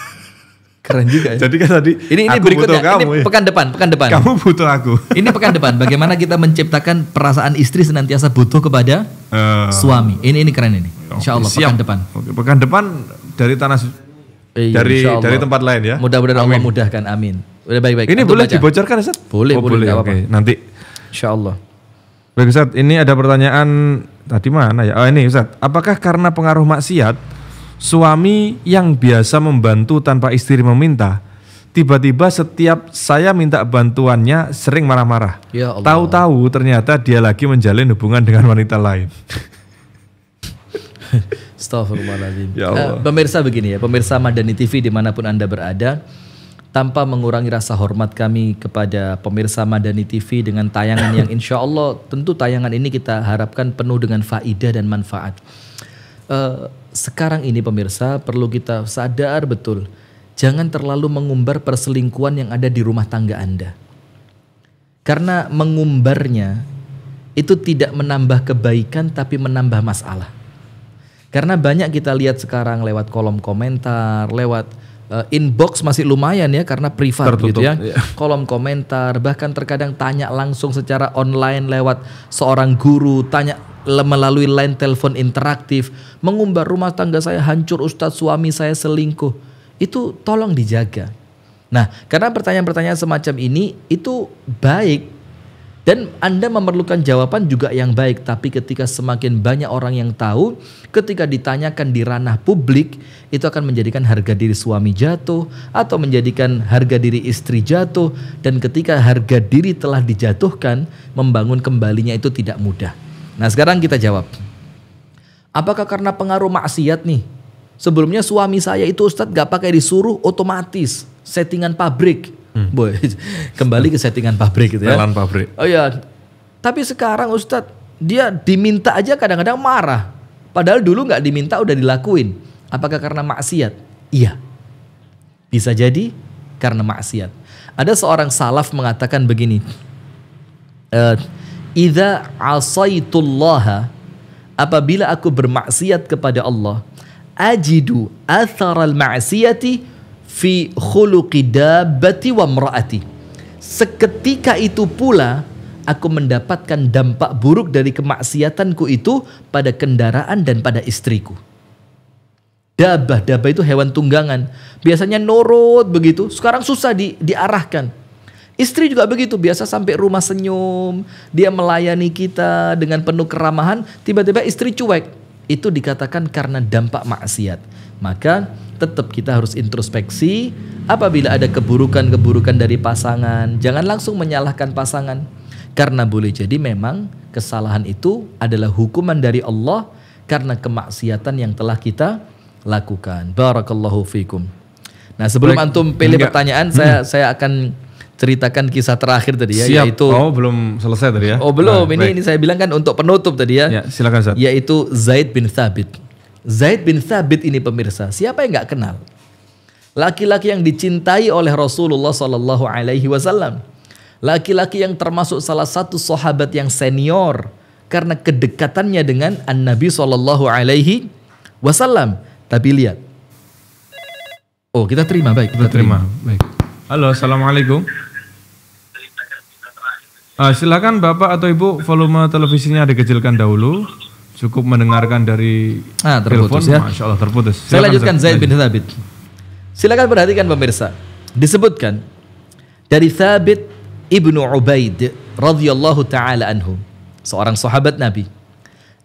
S2: Keren juga ya. Jadi kan tadi
S4: ini ini berikutnya kamu,
S2: ini pekan
S1: depan, pekan depan. Kamu butuh aku. ini pekan depan bagaimana kita menciptakan perasaan istri senantiasa butuh kepada uh, suami. Ini ini keren ini. Insyaallah pekan depan. Oke, pekan depan
S2: dari tanah eh, Iyi, dari dari tempat
S1: lain ya. Mudah-mudahan Allah mudahkan. Amin. Udah baik-baik. Ini Antum boleh baca. dibocorkan Ustaz? Boleh, oh, boleh. Oke. Okay.
S2: Nanti insyaallah. Baik Ustaz, ini ada pertanyaan tadi mana ya? Oh ini Ustaz, apakah karena pengaruh maksiat suami yang biasa membantu tanpa istri meminta tiba-tiba setiap saya minta bantuannya sering marah-marah. Ya Allah. Tahu-tahu ternyata dia lagi menjalin hubungan dengan wanita lain.
S1: Astagfirullahaladzim. Ya Allah. Uh, pemirsa begini ya, pemirsa Madani TV dimanapun Anda berada, tanpa mengurangi rasa hormat kami kepada pemirsa Madani TV dengan tayangan yang insya Allah tentu tayangan ini kita harapkan penuh dengan faidah dan manfaat. Uh, sekarang ini pemirsa perlu kita sadar betul, jangan terlalu mengumbar perselingkuhan yang ada di rumah tangga Anda. Karena mengumbarnya itu tidak menambah kebaikan tapi menambah masalah. Karena banyak kita lihat sekarang lewat kolom komentar, lewat uh, inbox masih lumayan ya karena privat gitu Tertutup, gitu ya. Iya. Kolom komentar, bahkan terkadang tanya langsung secara online lewat seorang guru, tanya melalui line telepon interaktif, mengumbar rumah tangga saya hancur, ustadz suami saya selingkuh. Itu tolong dijaga. Nah, karena pertanyaan-pertanyaan semacam ini itu baik dan Anda memerlukan jawaban juga yang baik, tapi ketika semakin banyak orang yang tahu, ketika ditanyakan di ranah publik, itu akan menjadikan harga diri suami jatuh atau menjadikan harga diri istri jatuh dan ketika harga diri telah dijatuhkan, membangun kembalinya itu tidak mudah. Nah, sekarang kita jawab. Apakah karena pengaruh maksiat nih? Sebelumnya suami saya itu Ustadz gak pakai disuruh otomatis settingan pabrik Hmm. Boy, kembali ke settingan pabrik gitu ya. pabrik. Oh ya. Tapi sekarang Ustadz, dia diminta aja kadang-kadang marah. Padahal dulu nggak diminta udah dilakuin. Apakah karena maksiat? Iya. Bisa jadi karena maksiat. Ada seorang salaf mengatakan begini. Uh, asaitullaha apabila aku bermaksiat kepada Allah, ajidu al ma'siyati fi khuluqi wa mraati. Seketika itu pula aku mendapatkan dampak buruk dari kemaksiatanku itu pada kendaraan dan pada istriku. Dabah, dabah itu hewan tunggangan. Biasanya nurut begitu, sekarang susah di, diarahkan. Istri juga begitu, biasa sampai rumah senyum, dia melayani kita dengan penuh keramahan, tiba-tiba istri cuek. Itu dikatakan karena dampak maksiat. Maka tetap kita harus introspeksi apabila ada keburukan-keburukan dari pasangan, jangan langsung menyalahkan pasangan. Karena boleh jadi memang kesalahan itu adalah hukuman dari Allah karena kemaksiatan yang telah kita lakukan. Barakallahu fikum. Nah, sebelum Baik, antum pilih enggak. pertanyaan, saya hmm. saya akan ceritakan kisah terakhir tadi ya Siap. yaitu Oh,
S2: belum selesai tadi ya. Oh, belum. Nah, ini baik. ini
S1: saya bilang kan untuk penutup tadi ya. Ya, silakan Zat. Yaitu Zaid bin Thabit. Zaid bin Thabit ini pemirsa, siapa yang nggak kenal? Laki-laki yang dicintai oleh Rasulullah Shallallahu Alaihi Wasallam, laki-laki yang termasuk salah satu sahabat yang senior karena kedekatannya dengan An Nabi Shallallahu Alaihi Wasallam. Tapi lihat,
S2: oh kita terima baik, kita, terima. terima baik. Halo, assalamualaikum. Uh, silakan bapak atau ibu volume televisinya dikecilkan dahulu cukup mendengarkan dari ah, terputus, telepon, ya. Masya Allah terputus. Silakan, Saya lanjutkan Zaid bin
S1: Thabit. Silakan perhatikan pemirsa. Disebutkan dari Thabit ibnu Ubaid radhiyallahu taala anhu, seorang sahabat Nabi.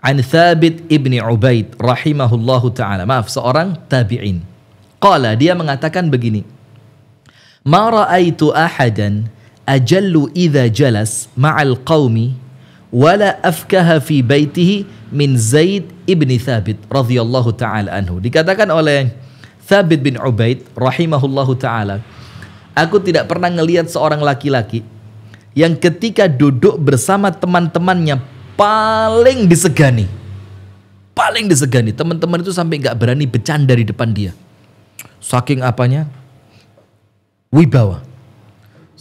S1: An Thabit ibni Ubaid rahimahullahu taala. Maaf, seorang tabi'in. Qala dia mengatakan begini. Ma ra'aitu ahadan ajallu idza jalas ma'al qaumi wala afkaha fi baitihi min Zaid ibni Thabit radhiyallahu taala anhu. Dikatakan oleh Thabit bin Ubaid rahimahullahu taala, aku tidak pernah ngelihat seorang laki-laki yang ketika duduk bersama teman-temannya paling disegani. Paling disegani. Teman-teman itu sampai nggak berani bercanda di depan dia. Saking apanya? Wibawa.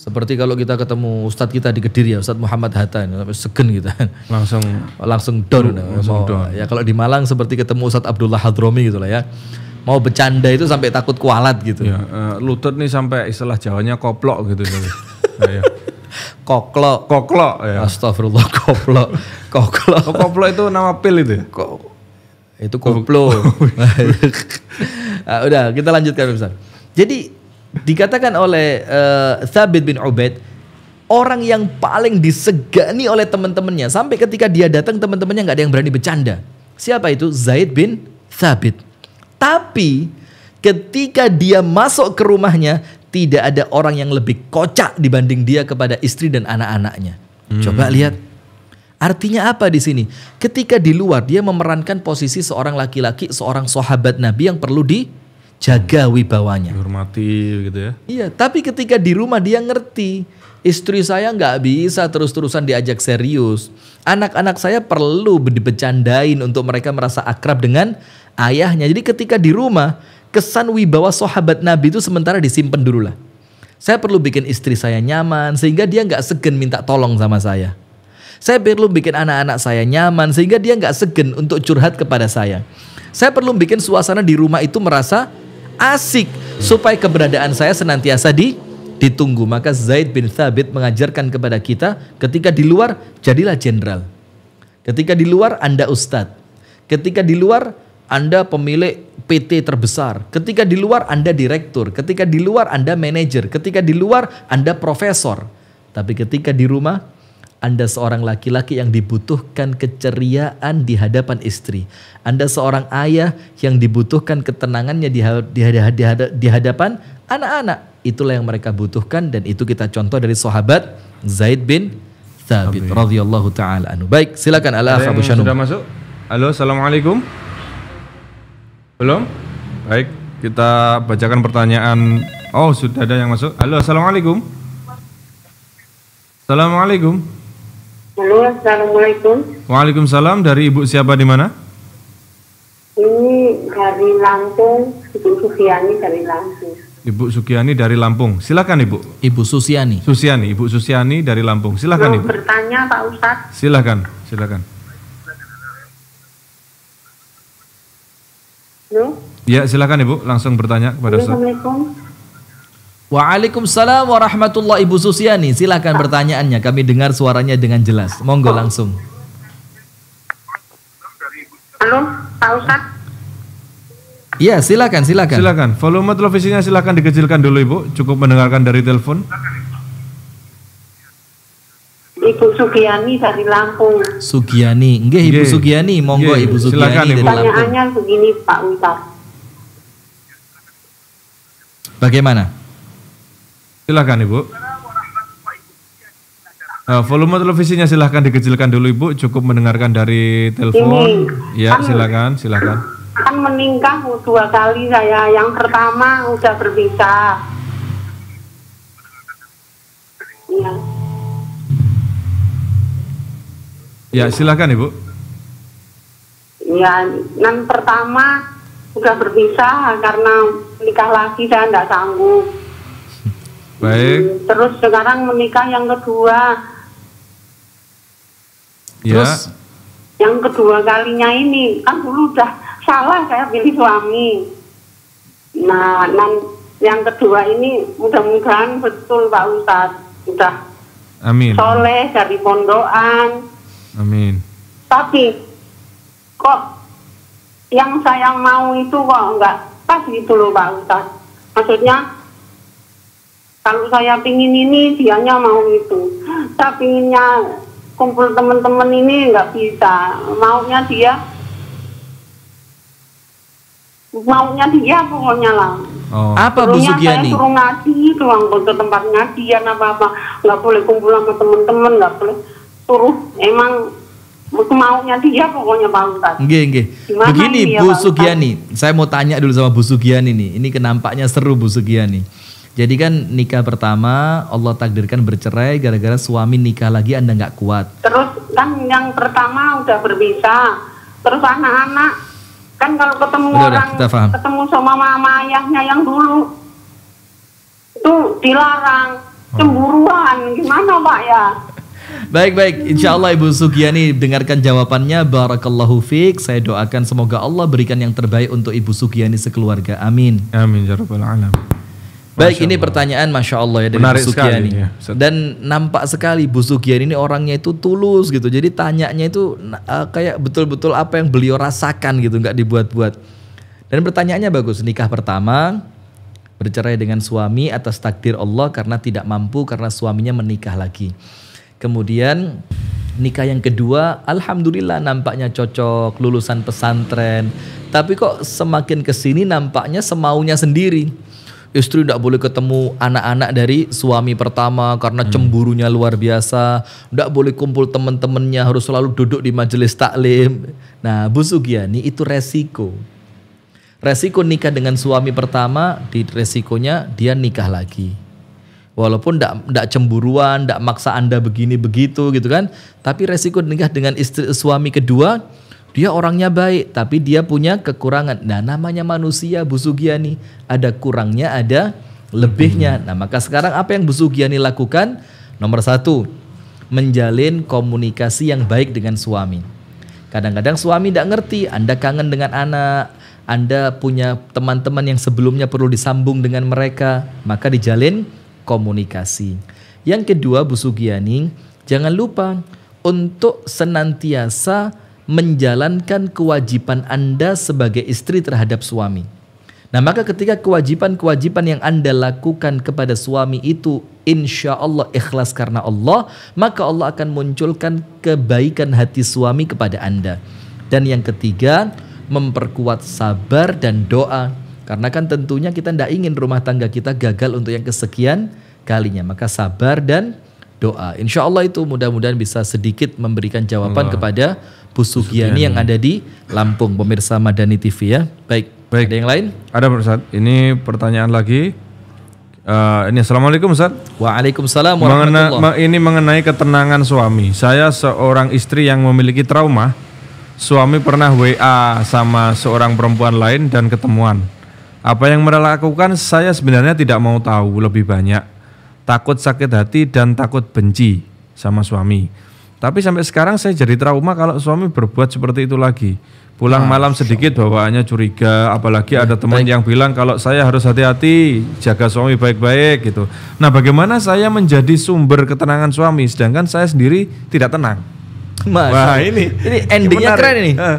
S1: Seperti kalau kita ketemu Ustadz kita di Kediri ya, Ustadz Muhammad Hatta ini, sampai segen kita. Langsung langsung down. Langsung mau, down. Ya kalau di Malang seperti ketemu Ustadz Abdullah Hadromi gitu lah ya. Mau
S2: bercanda itu sampai takut kualat gitu. Ya, uh, lutut nih sampai istilah Jawanya koplok gitu. nah, ya. Koklo. Koklo. Ya. Astagfirullah koplo. Koklo. Oh, itu nama pil itu ya? Ko itu koplo. Oh, iya.
S1: nah, udah kita lanjutkan Ustadz. Jadi dikatakan oleh uh, Thabit bin Ubaid orang yang paling disegani oleh teman-temannya sampai ketika dia datang teman-temannya nggak ada yang berani bercanda. Siapa itu? Zaid bin Thabit. Tapi ketika dia masuk ke rumahnya tidak ada orang yang lebih kocak dibanding dia kepada istri dan anak-anaknya. Hmm. Coba lihat. Artinya apa di sini? Ketika di luar dia memerankan posisi seorang laki-laki, seorang sahabat Nabi yang perlu
S2: di jaga wibawanya. Hormati gitu ya.
S1: Iya, tapi ketika di rumah dia ngerti, istri saya nggak bisa terus-terusan diajak serius. Anak-anak saya perlu dibecandain untuk mereka merasa akrab dengan ayahnya. Jadi ketika di rumah, kesan wibawa sahabat Nabi itu sementara disimpan dulu lah. Saya perlu bikin istri saya nyaman sehingga dia nggak segan minta tolong sama saya. Saya perlu bikin anak-anak saya nyaman sehingga dia nggak segan untuk curhat kepada saya. Saya perlu bikin suasana di rumah itu merasa asik supaya keberadaan saya senantiasa di ditunggu. Maka Zaid bin Thabit mengajarkan kepada kita ketika di luar jadilah jenderal. Ketika di luar Anda ustadz. Ketika di luar Anda pemilik PT terbesar. Ketika di luar Anda direktur, ketika di luar Anda manajer, ketika di luar Anda profesor. Tapi ketika di rumah anda seorang laki-laki yang dibutuhkan keceriaan di hadapan istri. Anda seorang ayah yang dibutuhkan ketenangannya di, di, di, di hadapan anak-anak. Itulah yang mereka butuhkan dan itu kita contoh dari sahabat Zaid bin Thabit radhiyallahu taala anhu. Baik, silakan
S2: Ala Abu Shanum. Sudah masuk? Halo, Assalamualaikum. Belum? Baik, kita bacakan pertanyaan. Oh, sudah ada yang masuk. Halo, Assalamualaikum. Assalamualaikum.
S3: Halo, assalamualaikum.
S2: Waalaikumsalam. Dari ibu siapa di mana?
S3: Ini dari Lampung, Ibu Sukiani dari Lampung.
S2: Ibu Sukiani dari Lampung. Silakan Ibu. Ibu Susiani. Susiani, Ibu Susiani dari Lampung. Silakan Ibu.
S3: bertanya Pak Ustad?
S2: Silakan, silakan. Halo? Ya, silakan Ibu langsung bertanya
S1: kepada Ustaz.
S3: Assalamualaikum.
S2: Waalaikumsalam warahmatullahi
S1: Ibu Susiani. Silahkan pertanyaannya. Kami dengar suaranya dengan jelas. Monggo langsung.
S3: Halo, Pak Ustaz.
S2: Iya, silakan, silakan. Silakan. Volume televisinya silakan dikecilkan dulu, Ibu. Cukup mendengarkan dari telepon.
S3: Ibu Sugiani dari Lampung.
S1: Sugiani.
S2: Nggih, Ibu Sugiani, monggo Ibu Sugiani silakan, Ibu. dari
S1: Pertanyaannya
S3: begini, Pak Ustaz.
S2: Bagaimana? Silahkan Ibu. Uh, volume televisinya silahkan dikecilkan dulu Ibu, cukup mendengarkan dari telepon. Ini, ya, kan, silahkan, silahkan.
S3: Kan meningkat dua kali saya, yang pertama udah berpisah. Iya.
S2: Ya, silahkan Ibu.
S3: Ya, yang pertama sudah berpisah karena nikah lagi saya tidak sanggup. Baik. Terus sekarang menikah yang kedua. Ya. Terus yang kedua kalinya ini kan dulu udah salah saya pilih suami. Nah, nan yang kedua ini mudah-mudahan betul Pak Ustadz udah Amin. soleh dari pondokan. Amin. Tapi kok yang saya mau itu kok enggak pas gitu loh Pak Ustadz. Maksudnya kalau saya pingin ini dianya mau itu saya pinginnya kumpul teman-teman ini nggak bisa maunya dia maunya dia pokoknya lah Oh. Apa Bu Sugiani? suruh ngaji doang ke tempat ngajian ya, apa-apa. Nggak boleh kumpul sama temen-temen, nggak boleh. Suruh emang maunya dia pokoknya Pak Ustadz.
S1: Nggih, Begini ya, Bu Sugiani, saya mau tanya dulu sama Bu Sugiani nih. Ini kenampaknya seru Bu Sugiani. Jadi kan nikah pertama Allah takdirkan bercerai gara-gara suami nikah lagi Anda nggak kuat.
S3: Terus kan yang pertama udah berpisah, terus anak-anak kan kalau ketemu udah, orang kita paham. ketemu sama mama ayahnya yang dulu itu dilarang oh. cemburuan gimana pak ya
S1: Baik baik, insya Allah Ibu Sugiani dengarkan jawabannya. Barakallahu fiq. Saya doakan semoga Allah berikan yang terbaik untuk Ibu Sugiani sekeluarga. Amin. Amin. Ya Rabbal Baik, ini pertanyaan Masya Allah ya dari Menarik Bu Sukiani. Ini, ya. Dan nampak sekali Bu Sukiani ini orangnya itu tulus gitu. Jadi tanyanya itu uh, kayak betul-betul apa yang beliau rasakan gitu, nggak dibuat-buat. Dan pertanyaannya bagus, nikah pertama, bercerai dengan suami atas takdir Allah karena tidak mampu karena suaminya menikah lagi. Kemudian nikah yang kedua, alhamdulillah nampaknya cocok, lulusan pesantren. Tapi kok semakin kesini nampaknya semaunya sendiri istri tidak boleh ketemu anak-anak dari suami pertama karena hmm. cemburunya luar biasa, tidak boleh kumpul teman-temannya harus selalu duduk di majelis taklim. Nah, Bu Sugiani itu resiko. Resiko nikah dengan suami pertama, di resikonya dia nikah lagi. Walaupun tidak cemburuan, tidak maksa Anda begini begitu gitu kan, tapi resiko nikah dengan istri suami kedua dia orangnya baik, tapi dia punya kekurangan. Nah, namanya manusia Bu ada kurangnya, ada lebihnya. Hmm. Nah, maka sekarang apa yang Bu lakukan? Nomor satu, menjalin komunikasi yang baik dengan suami. Kadang-kadang suami tidak ngerti, Anda kangen dengan anak, Anda punya teman-teman yang sebelumnya perlu disambung dengan mereka, maka dijalin komunikasi. Yang kedua, Bu jangan lupa untuk senantiasa menjalankan kewajiban Anda sebagai istri terhadap suami. Nah maka ketika kewajiban-kewajiban yang Anda lakukan kepada suami itu insya Allah ikhlas karena Allah, maka Allah akan munculkan kebaikan hati suami kepada Anda. Dan yang ketiga, memperkuat sabar dan doa. Karena kan tentunya kita tidak ingin rumah tangga kita gagal untuk yang kesekian kalinya. Maka sabar dan doa. Insya Allah itu mudah-mudahan bisa sedikit memberikan jawaban Allah. kepada
S2: ini yang ada di Lampung, pemirsa Madani TV ya. Baik. Baik. Ada yang lain? Ada Ustaz. Ini pertanyaan lagi. Uh, ini assalamualaikum Ustaz. Waalaikumsalam. Mengena, ma, ini mengenai ketenangan suami. Saya seorang istri yang memiliki trauma. Suami pernah WA sama seorang perempuan lain dan ketemuan. Apa yang mereka lakukan saya sebenarnya tidak mau tahu lebih banyak. Takut sakit hati dan takut benci sama suami tapi sampai sekarang saya jadi trauma kalau suami berbuat seperti itu lagi. Pulang nah, malam sedikit bawaannya curiga, apalagi ada teman yang bilang kalau saya harus hati-hati, jaga suami baik-baik gitu. Nah, bagaimana saya menjadi sumber ketenangan suami sedangkan saya sendiri tidak tenang?
S1: Mas, Wah, ini ini endingnya keren ini. Eh.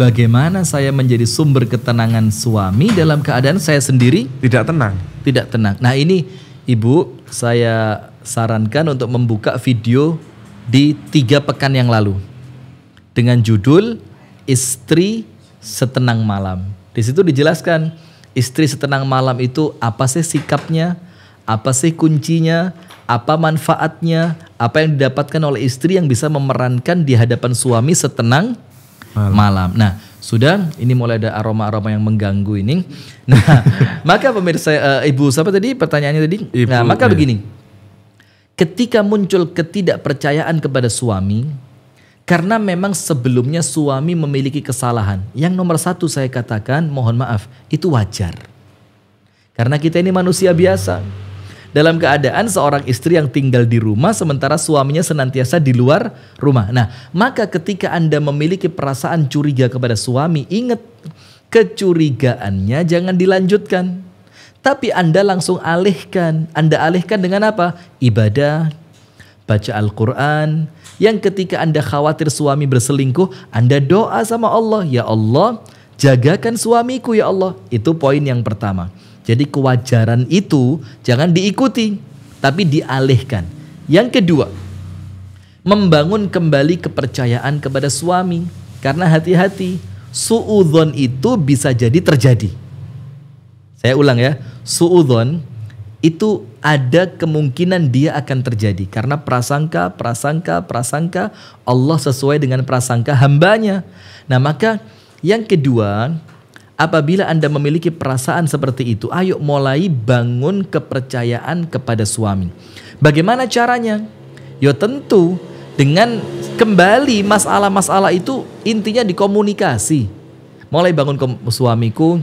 S1: Bagaimana saya menjadi sumber ketenangan suami dalam keadaan saya sendiri tidak tenang? Tidak tenang. Nah, ini Ibu, saya sarankan untuk membuka video di tiga pekan yang lalu dengan judul Istri Setenang Malam. Di situ dijelaskan istri setenang malam itu apa sih sikapnya, apa sih kuncinya, apa manfaatnya, apa yang didapatkan oleh istri yang bisa memerankan di hadapan suami setenang malam. malam. Nah, sudah ini mulai ada aroma-aroma yang mengganggu ini. Nah, maka pemirsa uh, Ibu siapa tadi pertanyaannya tadi? Nah, ibu, nah, maka ya. begini ketika muncul ketidakpercayaan kepada suami, karena memang sebelumnya suami memiliki kesalahan. Yang nomor satu saya katakan, mohon maaf, itu wajar. Karena kita ini manusia biasa. Dalam keadaan seorang istri yang tinggal di rumah sementara suaminya senantiasa di luar rumah. Nah, maka ketika Anda memiliki perasaan curiga kepada suami, ingat kecurigaannya jangan dilanjutkan. Tapi Anda langsung alihkan. Anda alihkan dengan apa? Ibadah, baca Al-Quran. Yang ketika Anda khawatir suami berselingkuh, Anda doa sama Allah. Ya Allah, jagakan suamiku ya Allah. Itu poin yang pertama. Jadi kewajaran itu jangan diikuti, tapi dialihkan. Yang kedua, membangun kembali kepercayaan kepada suami. Karena hati-hati, suudhon itu bisa jadi terjadi saya ulang ya, suudon itu ada kemungkinan dia akan terjadi karena prasangka, prasangka, prasangka Allah sesuai dengan prasangka hambanya. Nah maka yang kedua, apabila Anda memiliki perasaan seperti itu, ayo mulai bangun kepercayaan kepada suami. Bagaimana caranya? Ya tentu dengan kembali masalah-masalah itu intinya dikomunikasi. Mulai bangun ke suamiku,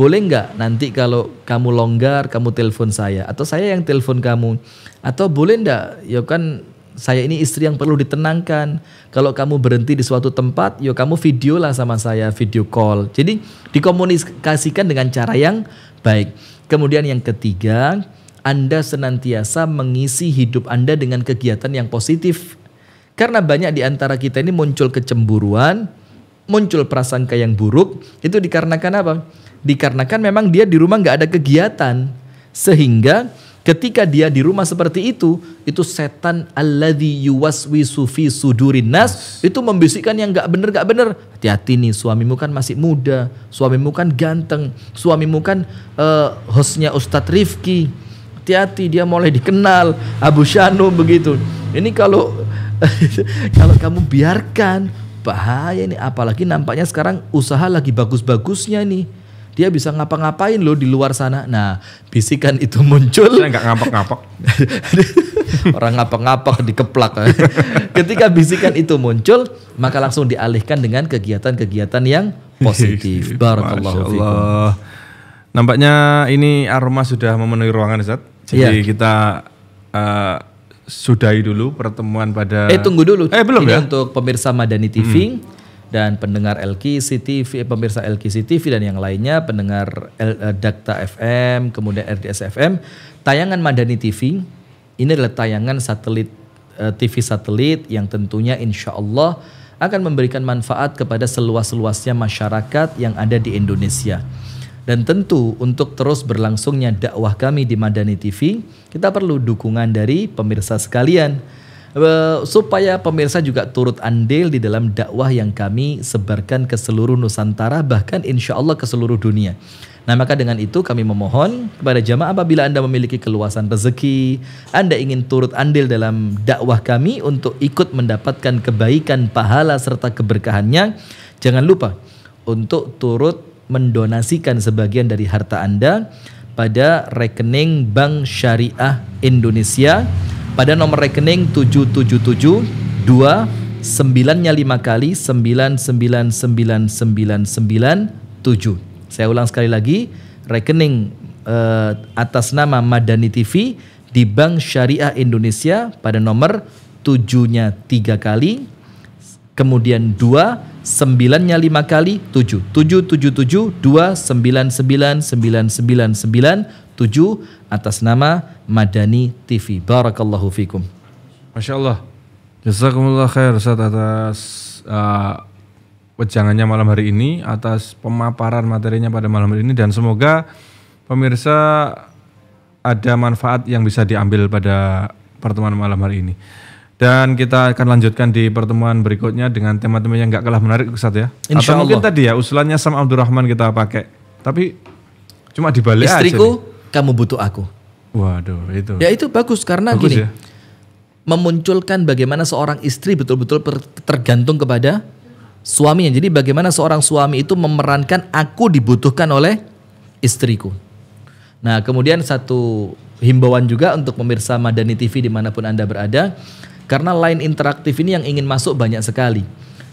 S1: boleh nggak nanti kalau kamu longgar kamu telepon saya atau saya yang telepon kamu atau boleh nggak ya kan saya ini istri yang perlu ditenangkan. Kalau kamu berhenti di suatu tempat, yo ya kamu video lah sama saya, video call. Jadi dikomunikasikan dengan cara yang baik. Kemudian yang ketiga, Anda senantiasa mengisi hidup Anda dengan kegiatan yang positif. Karena banyak di antara kita ini muncul kecemburuan, muncul prasangka yang buruk, itu dikarenakan apa? dikarenakan memang dia di rumah nggak ada kegiatan sehingga ketika dia di rumah seperti itu itu setan alladzi sudurin nas itu membisikkan yang nggak bener nggak bener hati-hati nih suamimu kan masih muda suamimu kan ganteng suamimu kan uh, hostnya Ustadz Rifki hati-hati dia mulai dikenal Abu Shano begitu ini kalau kalau kamu biarkan bahaya ini apalagi nampaknya sekarang usaha lagi bagus-bagusnya nih dia bisa ngapa-ngapain loh di luar sana. Nah, bisikan itu muncul. Saya nggak ngapak-ngapak. Orang ngapak-ngapak dikeplak. Ketika bisikan itu muncul, maka langsung dialihkan
S2: dengan kegiatan-kegiatan yang positif. Barakallahu Nampaknya ini aroma sudah memenuhi ruangan Zat. Jadi ya. kita uh, sudahi dulu pertemuan pada Eh tunggu dulu. Eh belum ini ya? untuk pemirsa Madani TV. Hmm
S1: dan pendengar LKC TV, eh, pemirsa LKC TV dan yang lainnya, pendengar L, eh, Dakta FM, kemudian RDS FM, tayangan Madani TV ini adalah tayangan satelit eh, TV satelit yang tentunya insya Allah akan memberikan manfaat kepada seluas-luasnya masyarakat yang ada di Indonesia. Dan tentu untuk terus berlangsungnya dakwah kami di Madani TV, kita perlu dukungan dari pemirsa sekalian Eh, supaya pemirsa juga turut andil di dalam dakwah yang kami sebarkan ke seluruh Nusantara bahkan insya Allah ke seluruh dunia. Nah maka dengan itu kami memohon kepada jamaah apabila Anda memiliki keluasan rezeki, Anda ingin turut andil dalam dakwah kami untuk ikut mendapatkan kebaikan, pahala serta keberkahannya, jangan lupa untuk turut mendonasikan sebagian dari harta Anda pada rekening Bank Syariah Indonesia pada nomor rekening 777 2 9-nya 5 kali 999997. Saya ulang sekali lagi, rekening eh, atas nama Madani TV di Bank Syariah Indonesia pada nomor 7-nya 3 kali kemudian 2 9-nya 5 kali 7 7 7 7 2 9 9 9 9 9 7 atas nama Madani TV. Barakallahu
S2: fikum. Masya Allah. Jazakumullah khair Ustaz atas uh, malam hari ini, atas pemaparan materinya pada malam hari ini dan semoga pemirsa ada manfaat yang bisa diambil pada pertemuan malam hari ini. Dan kita akan lanjutkan di pertemuan berikutnya dengan tema-tema yang nggak kalah menarik Ustaz ya. Insya Atau Allah. mungkin tadi ya usulannya Sam Abdurrahman kita pakai. Tapi cuma dibalik Istriku aja Istriku kamu butuh aku. Waduh, itu. Ya itu
S1: bagus karena bagus gini. Ya? Memunculkan bagaimana seorang istri betul-betul tergantung kepada suaminya. Jadi bagaimana seorang suami itu memerankan aku dibutuhkan oleh istriku. Nah, kemudian satu himbauan juga untuk pemirsa Madani TV dimanapun Anda berada, karena line interaktif ini yang ingin masuk banyak sekali.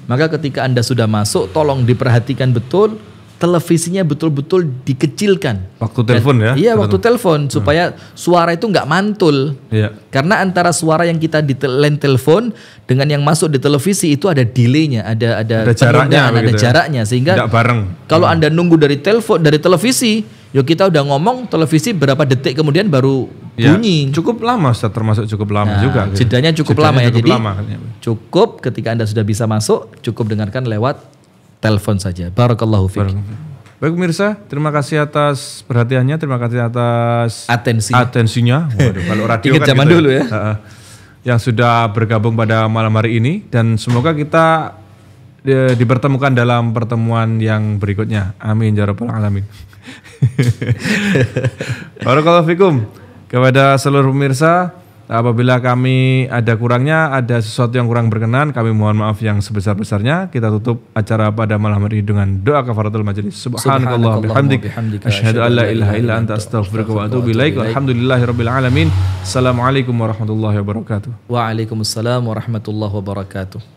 S1: Maka ketika Anda sudah masuk, tolong diperhatikan betul televisinya betul-betul dikecilkan.
S2: Waktu telepon ya? Iya, waktu
S1: telepon hmm. supaya suara itu nggak mantul. Iya. Karena antara suara yang kita di telepon dengan yang masuk di televisi itu ada delaynya, ada ada, ada jaraknya, ada ya? jaraknya sehingga Tidak bareng. Kalau hmm. anda nunggu dari telepon dari televisi, yo kita udah ngomong televisi berapa detik kemudian baru ya, bunyi.
S2: Cukup lama, Ustaz, termasuk cukup
S1: lama nah, juga. Gitu. Jedanya cukup jedanya lama ya, lama. jadi cukup ketika anda sudah bisa masuk, cukup dengarkan lewat telepon saja. Barakallahu fiik.
S2: Baik pemirsa, terima kasih atas perhatiannya, terima kasih atas atensinya. Atensinya. Waduh, kalau radio kan zaman gitu ya. dulu ya. ya. Yang sudah bergabung pada malam hari ini dan semoga kita di, e, dipertemukan dalam pertemuan yang berikutnya. Amin ya rabbal alamin. Barakallahu fikum kepada seluruh pemirsa Apabila kami ada kurangnya, ada sesuatu yang kurang berkenan, kami mohon maaf yang sebesar-besarnya. Kita tutup acara pada malam hari dengan doa kafaratul majelis. Subhanakallah bihamdik. Asyhadu an la ilaha illa anta astaghfiruka wa atubu ilaik. Alhamdulillahirabbil alamin. Assalamualaikum warahmatullahi wabarakatuh. Waalaikumsalam warahmatullahi wabarakatuh.